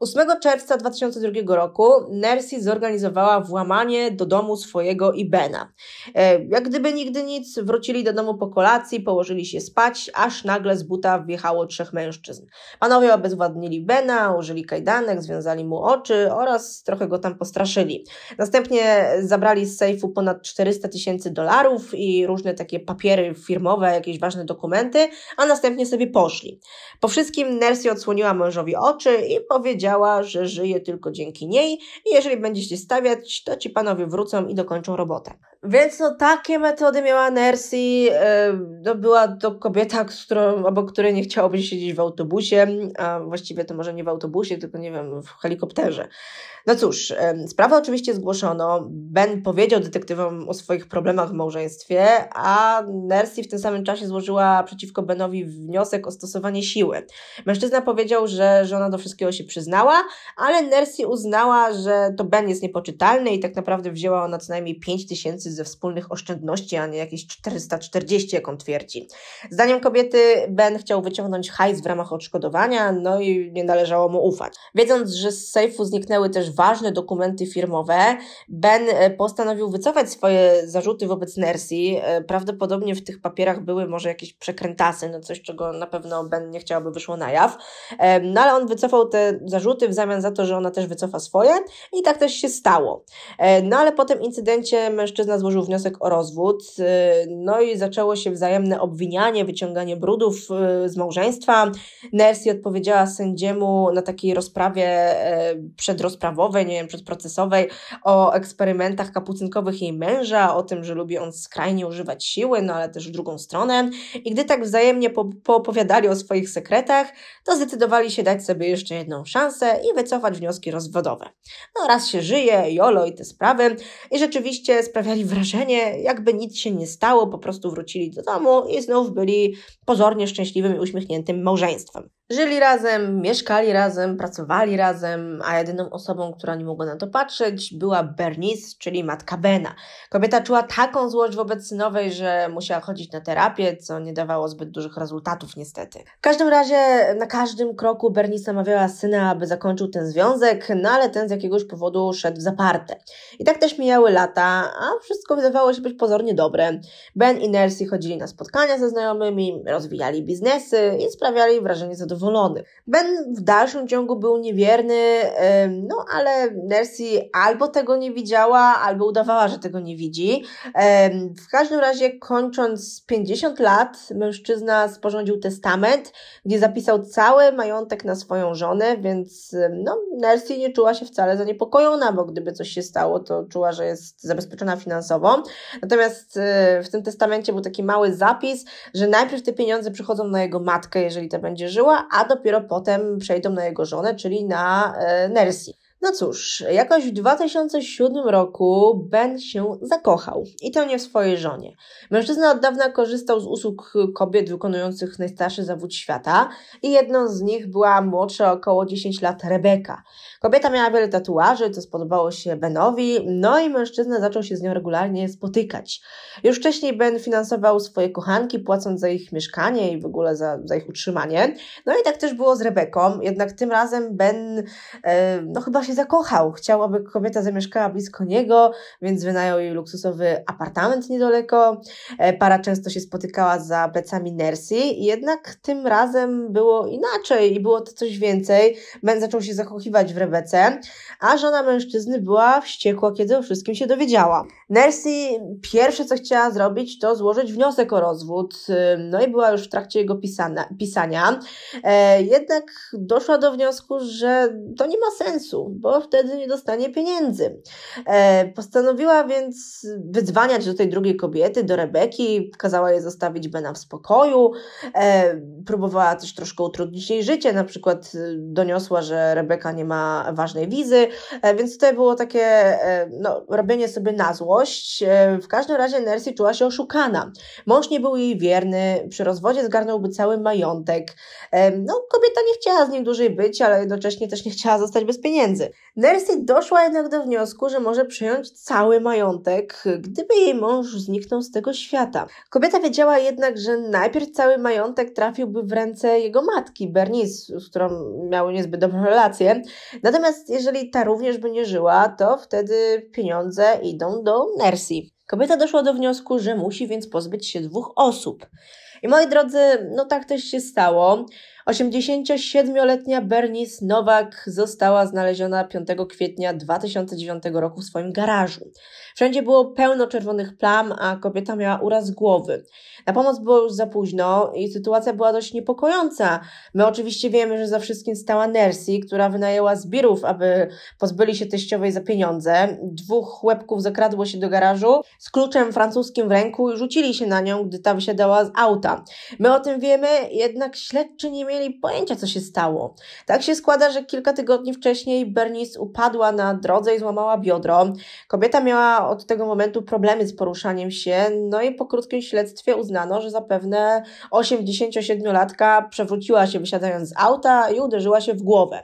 8 czerwca 2002 roku Nersi zorganizowała włamanie do domu swojego i Bena. E, jak gdyby nigdy nic, wrócili do domu po kolacji, położyli się spać, aż nagle z buta wjechało trzech mężczyzn. Panowie obezwładnili Bena, użyli kajdanek, związali mu oczy oraz trochę go tam postraszyli. Następnie zabrali z sejfu ponad 400 tysięcy dolarów i różne takie papiery firmowe, jakieś ważne dokumenty, a następnie sobie poszli. Po wszystkim Nersi odsłoniła mężowi oczy i powiedziała, że żyje tylko dzięki niej i jeżeli będziecie stawiać, to ci panowie wrócą i dokończą robotę. Więc no takie metody miała Nercy, yy, e, no była to kobieta, z którą, obok której nie chciałoby siedzieć w autobusie, a właściwie to może nie w autobusie, tylko nie wiem, w helikopterze. No cóż, sprawę oczywiście zgłoszono. Ben powiedział detektywom o swoich problemach w małżeństwie, a Nersi w tym samym czasie złożyła przeciwko Benowi wniosek o stosowanie siły. Mężczyzna powiedział, że żona do wszystkiego się przyznała, ale Nersi uznała, że to Ben jest niepoczytalny i tak naprawdę wzięła ona co najmniej 5 tysięcy ze wspólnych oszczędności, a nie jakieś 440, jak on twierdzi. Zdaniem kobiety Ben chciał wyciągnąć hajs w ramach odszkodowania, no i nie należało mu ufać. Wiedząc, że z sejfu zniknęły też ważne dokumenty firmowe, Ben e, postanowił wycofać swoje zarzuty wobec Nersi. E, prawdopodobnie w tych papierach były może jakieś przekrętasy, no coś, czego na pewno Ben nie chciałby wyszło na jaw. No ale on wycofał te zarzuty w zamian za to, że ona też wycofa swoje i tak też się stało. E, no ale po tym incydencie mężczyzna złożył wniosek o rozwód, no i zaczęło się wzajemne obwinianie, wyciąganie brudów z małżeństwa. Nersi odpowiedziała sędziemu na takiej rozprawie przed rozprawą sądowej, nie wiem, przedprocesowej, o eksperymentach kapucynkowych jej męża, o tym, że lubi on skrajnie używać siły, no ale też w drugą stronę. I gdy tak wzajemnie po poopowiadali o swoich sekretach, to zdecydowali się dać sobie jeszcze jedną szansę i wycofać wnioski rozwodowe. No raz się żyje, jolo i te sprawy. I rzeczywiście sprawiali wrażenie, jakby nic się nie stało, po prostu wrócili do domu i znów byli pozornie szczęśliwym i uśmiechniętym małżeństwem. Żyli razem, mieszkali razem, pracowali razem, a jedyną osobą, która nie mogła na to patrzeć, była Bernice, czyli matka Bena. Kobieta czuła taką złość wobec synowej, że musiała chodzić na terapię, co nie dawało zbyt dużych rezultatów niestety. W każdym razie na każdym kroku Bernice namawiała syna, aby zakończył ten związek, no ale ten z jakiegoś powodu szedł w zaparte. I tak też mijały lata, a wszystko wydawało się być pozornie dobre. Ben i Nancy chodzili na spotkania ze znajomymi, rozwijali biznesy i sprawiali wrażenie zadowolonych. Ben w dalszym ciągu był niewierny, no ale Nersi albo tego nie widziała, albo udawała, że tego nie widzi. W każdym razie, kończąc 50 lat, mężczyzna sporządził testament, gdzie zapisał cały majątek na swoją żonę, więc no, Nersi nie czuła się wcale zaniepokojona, bo gdyby coś się stało, to czuła, że jest zabezpieczona finansowo. Natomiast e, w tym testamencie był taki mały zapis, że najpierw te pieniądze przychodzą na jego matkę, jeżeli ta będzie żyła, a dopiero potem przejdą na jego żonę, czyli na Nersi. No cóż, jakoś w 2007 roku Ben się zakochał i to nie w swojej żonie. Mężczyzna od dawna korzystał z usług kobiet wykonujących najstarszy zawód świata i jedną z nich była młodsza około 10 lat Rebeka, Kobieta miała wiele tatuaży, co spodobało się Benowi, no i mężczyzna zaczął się z nią regularnie spotykać. Już wcześniej Ben finansował swoje kochanki, płacąc za ich mieszkanie i w ogóle za, za ich utrzymanie. No i tak też było z Rebeką, jednak tym razem Ben e, no chyba się zakochał. Chciał, aby kobieta zamieszkała blisko niego, więc wynajął jej luksusowy apartament niedaleko. E, para często się spotykała za plecami nersi, jednak tym razem było inaczej i było to coś więcej. Ben zaczął się zakochiwać w Rebeką a żona mężczyzny była wściekła, kiedy o wszystkim się dowiedziała. Nancy pierwsze, co chciała zrobić, to złożyć wniosek o rozwód, no i była już w trakcie jego pisana, pisania. E, jednak doszła do wniosku, że to nie ma sensu, bo wtedy nie dostanie pieniędzy. E, postanowiła więc wydzwaniać do tej drugiej kobiety, do Rebeki, kazała jej zostawić Bena w spokoju, e, próbowała też troszkę utrudnić jej życie, na przykład y, doniosła, że Rebeka nie ma ważnej wizy, e, więc tutaj było takie e, no, robienie sobie na złość. E, w każdym razie Nersi czuła się oszukana. Mąż nie był jej wierny, przy rozwodzie zgarnąłby cały majątek. No, kobieta nie chciała z nim dłużej być, ale jednocześnie też nie chciała zostać bez pieniędzy. Nersi doszła jednak do wniosku, że może przyjąć cały majątek, gdyby jej mąż zniknął z tego świata. Kobieta wiedziała jednak, że najpierw cały majątek trafiłby w ręce jego matki, Bernice, z którą miały niezbyt dobrą relację. Natomiast jeżeli ta również by nie żyła, to wtedy pieniądze idą do Nercy. Kobieta doszła do wniosku, że musi więc pozbyć się dwóch osób. I moi drodzy, no tak też się stało. 87-letnia Bernice Nowak została znaleziona 5 kwietnia 2009 roku w swoim garażu. Wszędzie było pełno czerwonych plam, a kobieta miała uraz głowy. Na pomoc było już za późno i sytuacja była dość niepokojąca. My oczywiście wiemy, że za wszystkim stała Nersi, która wynajęła zbirów, aby pozbyli się teściowej za pieniądze. Dwóch chłopków zakradło się do garażu z kluczem francuskim w ręku i rzucili się na nią, gdy ta wysiadała z auta. My o tym wiemy, jednak śledczy nie mieli pojęcia, co się stało. Tak się składa, że kilka tygodni wcześniej Bernice upadła na drodze i złamała biodro. Kobieta miała od tego momentu problemy z poruszaniem się, no i po krótkim śledztwie uznano, że zapewne 87-latka przewróciła się wysiadając z auta i uderzyła się w głowę.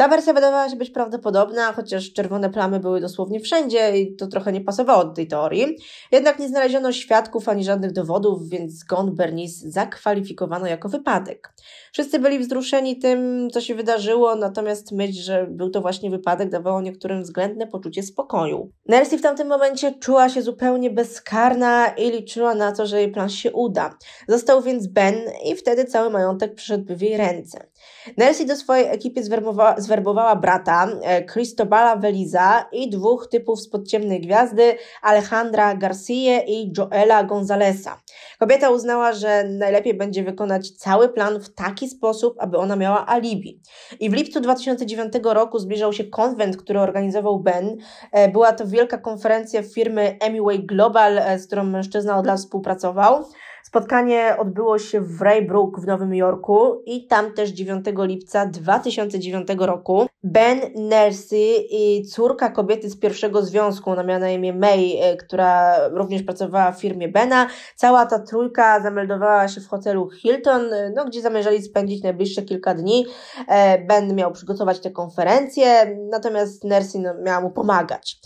Ta wersja wydawała się być prawdopodobna, chociaż czerwone plamy były dosłownie wszędzie i to trochę nie pasowało do tej teorii. Jednak nie znaleziono świadków ani żadnych dowodów, więc zgon Bernice zakwalifikowano jako wypadek. Wszyscy byli wzruszeni tym, co się wydarzyło, natomiast myśl, że był to właśnie wypadek, dawało niektórym względne poczucie spokoju. Nancy w tamtym momencie czuła się zupełnie bezkarna i liczyła na to, że jej plan się uda. Został więc Ben i wtedy cały majątek przyszedłby w jej ręce. Nancy do swojej ekipy zwerbowała, zwerbowała brata, e, Cristobala Veliza i dwóch typów z podciemnej gwiazdy, Alejandra Garcia i Joela Gonzalesa. Kobieta uznała, że najlepiej będzie wykonać cały plan w taki sposób, aby ona miała alibi. I w lipcu 2009 roku zbliżał się konwent, który organizował Ben. E, była to wielka konferencja firmy Emiway Global, e, z którą mężczyzna od lat współpracował. Spotkanie odbyło się w Raybrook w Nowym Jorku i tam też 9 lipca 2009 roku Ben Nersey i córka kobiety z pierwszego związku, na imię May, e, która również pracowała w firmie Bena, cała ta trójka zameldowała się w hotelu Hilton, e, no, gdzie zamierzali spędzić najbliższe kilka dni. E, ben miał przygotować tę konferencję, natomiast Nersey no, miała mu pomagać.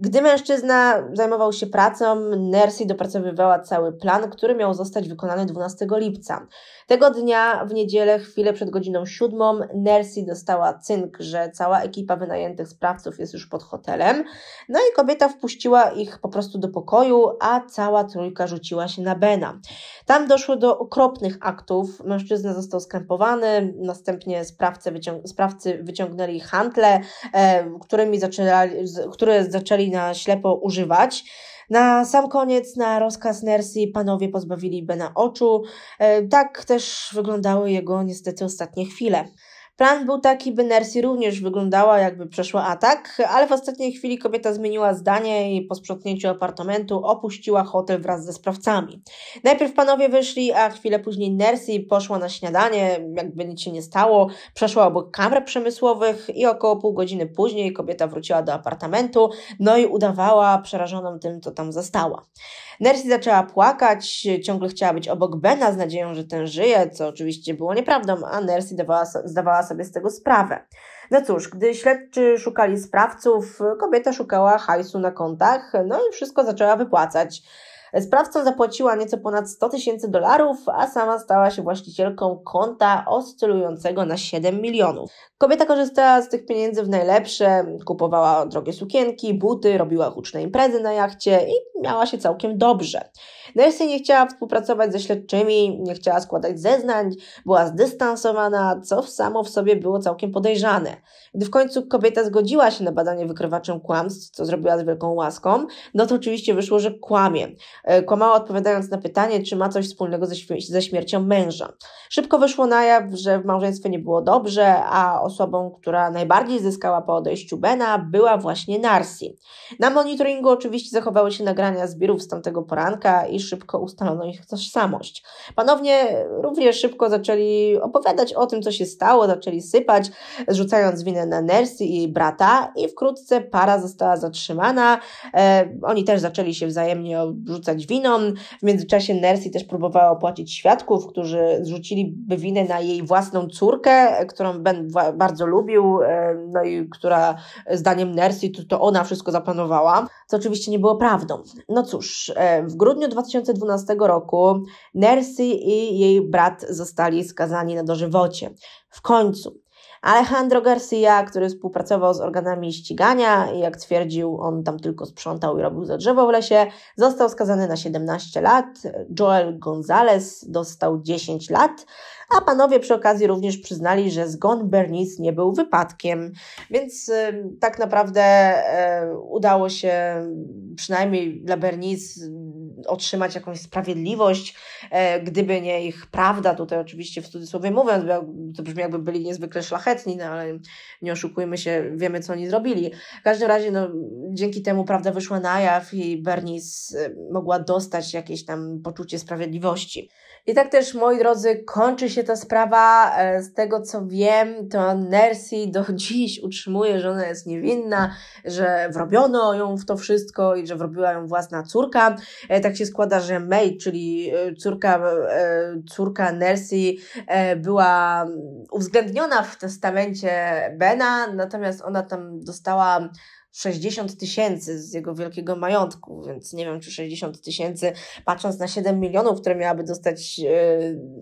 Gdy mężczyzna zajmował się pracą, Nersey dopracowywała cały plan, który miał zostać zostać wykonany 12 lipca. Tego dnia, w niedzielę, chwilę przed godziną 7, Nersi dostała cynk, że cała ekipa wynajętych sprawców jest już pod hotelem. No i kobieta wpuściła ich po prostu do pokoju, a cała trójka rzuciła się na Bena. Tam doszło do okropnych aktów. Mężczyzna został skrępowany, następnie sprawcy, wyciąg sprawcy wyciągnęli handle, e, którymi zaczęli, które zaczęli na ślepo używać. Na sam koniec, na rozkaz Nersi, panowie pozbawili Bena oczu. E, tak też wyglądały jego niestety ostatnie chwile. Plan był taki, by Nersi również wyglądała, jakby przeszła atak, ale w ostatniej chwili kobieta zmieniła zdanie i po sprzątnięciu apartamentu opuściła hotel wraz ze sprawcami. Najpierw panowie wyszli, a chwilę później Nersi poszła na śniadanie, jakby nic się nie stało, przeszła obok kamer przemysłowych i około pół godziny później kobieta wróciła do apartamentu, no i udawała przerażoną tym, co tam zastała. Nersi zaczęła płakać, ciągle chciała być obok Bena z nadzieją, że ten żyje, co oczywiście było nieprawdą, a Nersi dawała, zdawała sobie z tego sprawę. No cóż, gdy śledczy szukali sprawców, kobieta szukała hajsu na kontach, no i wszystko zaczęła wypłacać. Sprawca zapłaciła nieco ponad 100 tysięcy dolarów, a sama stała się właścicielką konta oscylującego na 7 milionów. Kobieta korzystała z tych pieniędzy w najlepsze, kupowała drogie sukienki, buty, robiła huczne imprezy na jachcie i miała się całkiem dobrze. Nancy nie chciała współpracować ze śledczymi, nie chciała składać zeznań, była zdystansowana, co samo w sobie było całkiem podejrzane. Gdy w końcu kobieta zgodziła się na badanie wykrywaczem kłamstw, co zrobiła z wielką łaską, no to oczywiście wyszło, że kłamie. E, kłamała odpowiadając na pytanie, czy ma coś wspólnego ze, ze śmiercią męża. Szybko wyszło na jaw, że w małżeństwie nie było dobrze, a osobą, która najbardziej zyskała po odejściu Bena, była właśnie Narsi. Na monitoringu oczywiście zachowały się nagrania zbiorów z tamtego poranka i szybko ustalono ich tożsamość. Panownie również szybko zaczęli opowiadać o tym, co się stało, zaczęli sypać, zrzucając winę na Narsi i jej brata i wkrótce para została zatrzymana. E, oni też zaczęli się wzajemnie rzucać zaprzeczać W międzyczasie Nersi też próbowała opłacić świadków, którzy zrzuciliby winę na jej własną córkę, którą Ben bardzo lubił, e, no i która e, zdaniem Nersi to, to ona wszystko zaplanowała, co oczywiście nie było prawdą. No cóż, e, w grudniu 2012 roku Nersi i jej brat zostali skazani na dożywocie. W końcu Alejandro Garcia, który współpracował z organami ścigania i jak twierdził, on tam tylko sprzątał i robił za drzewo w lesie, został skazany na 17 lat. Joel Gonzalez dostał 10 lat a panowie przy okazji również przyznali, że zgon Bernice nie był wypadkiem. Więc y, tak naprawdę y, udało się przynajmniej dla Bernice y, otrzymać jakąś sprawiedliwość, e, gdyby nie ich prawda, tutaj oczywiście w cudzysłowie mówiąc, to brzmi jakby byli niezwykle szlachetni, no ale nie oszukujmy się, wiemy co oni zrobili. W każdym razie no, dzięki temu prawda wyszła na jaw i Bernice y, mogła dostać jakieś tam poczucie sprawiedliwości. I tak też, moi drodzy, kończy się ta sprawa. E, z tego co wiem, to Nersi do dziś utrzymuje, że ona jest niewinna, że wrobiono ją w to wszystko i że wrobiła ją własna córka. E, tak się składa, że May, czyli e, córka, córka Nersi, była uwzględniona w testamencie Bena, natomiast ona tam dostała 60 tysięcy z jego wielkiego majątku, więc nie wiem, czy 60 tysięcy, patrząc na 7 milionów, które miałaby dostać e,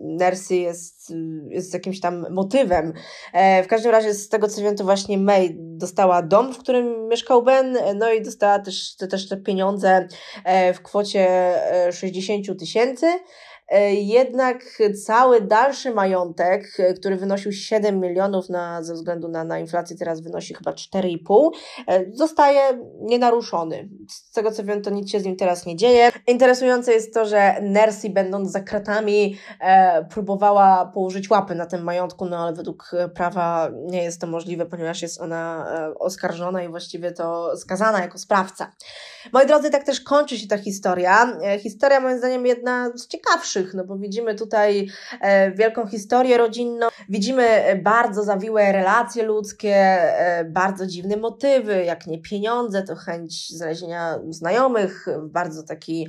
Nersy, jest, jest jakimś tam motywem. E, w każdym razie, z tego co wiem, to właśnie May dostała dom, w którym mieszkał Ben, e, no i dostała też te, też te pieniądze e, w kwocie 60 e, tysięcy. E, jednak cały dalszy majątek, e, który wynosił 7 milionów na, ze względu na, na inflację, teraz wynosi chyba 4,5, e, zostaje nienaruszony. Z tego co wiem, to nic się z nim teraz nie dzieje. Interesujące jest to, że Nersi, będąc za kratami, e, próbowała położyć łapy na tym majątku, no ale według prawa nie jest to możliwe, ponieważ jest ona e, oskarżona i właściwie to skazana jako sprawca. Moi drodzy, tak też kończy się ta historia. E, historia, moim zdaniem, jedna z ciekawszych no bo widzimy tutaj e, wielką historię rodzinną, widzimy e, bardzo zawiłe relacje ludzkie, e, bardzo dziwne motywy, jak nie pieniądze, to chęć znalezienia znajomych w bardzo taki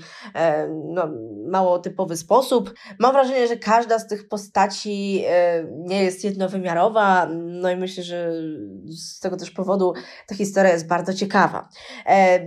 no, mało typowy sposób. Mam wrażenie, że każda z tych postaci nie jest jednowymiarowa, no i myślę, że z tego też powodu ta historia jest bardzo ciekawa.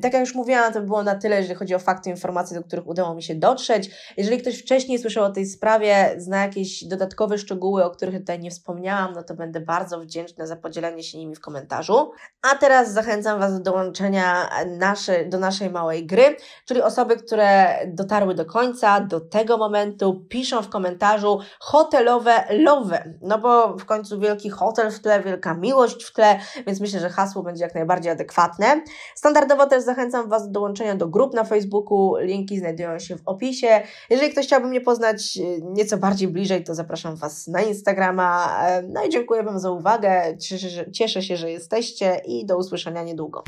Tak jak już mówiłam, to było na tyle, jeżeli chodzi o fakty, informacje, do których udało mi się dotrzeć. Jeżeli ktoś wcześniej wcześniej słyszał o tej sprawie, zna jakieś dodatkowe szczegóły, o których tutaj nie wspomniałam, no to będę bardzo wdzięczna za podzielenie się nimi w komentarzu. A teraz zachęcam Was do dołączenia nasze, do naszej małej gry, czyli osoby, które dotarły do końca, do tego momentu, piszą w komentarzu hotelowe love". no bo w końcu wielki hotel w tle, wielka miłość w tle, więc myślę, że hasło będzie jak najbardziej adekwatne. Standardowo też zachęcam Was do dołączenia do grup na Facebooku, linki znajdują się w opisie. Jeżeli ktoś chciałby mnie mnie poznać e, nieco bardziej bliżej, to zapraszam Was na Instagrama. E, no i dziękuję Wam za uwagę. Cieszę, cieszę się, że jesteście i do usłyszenia niedługo.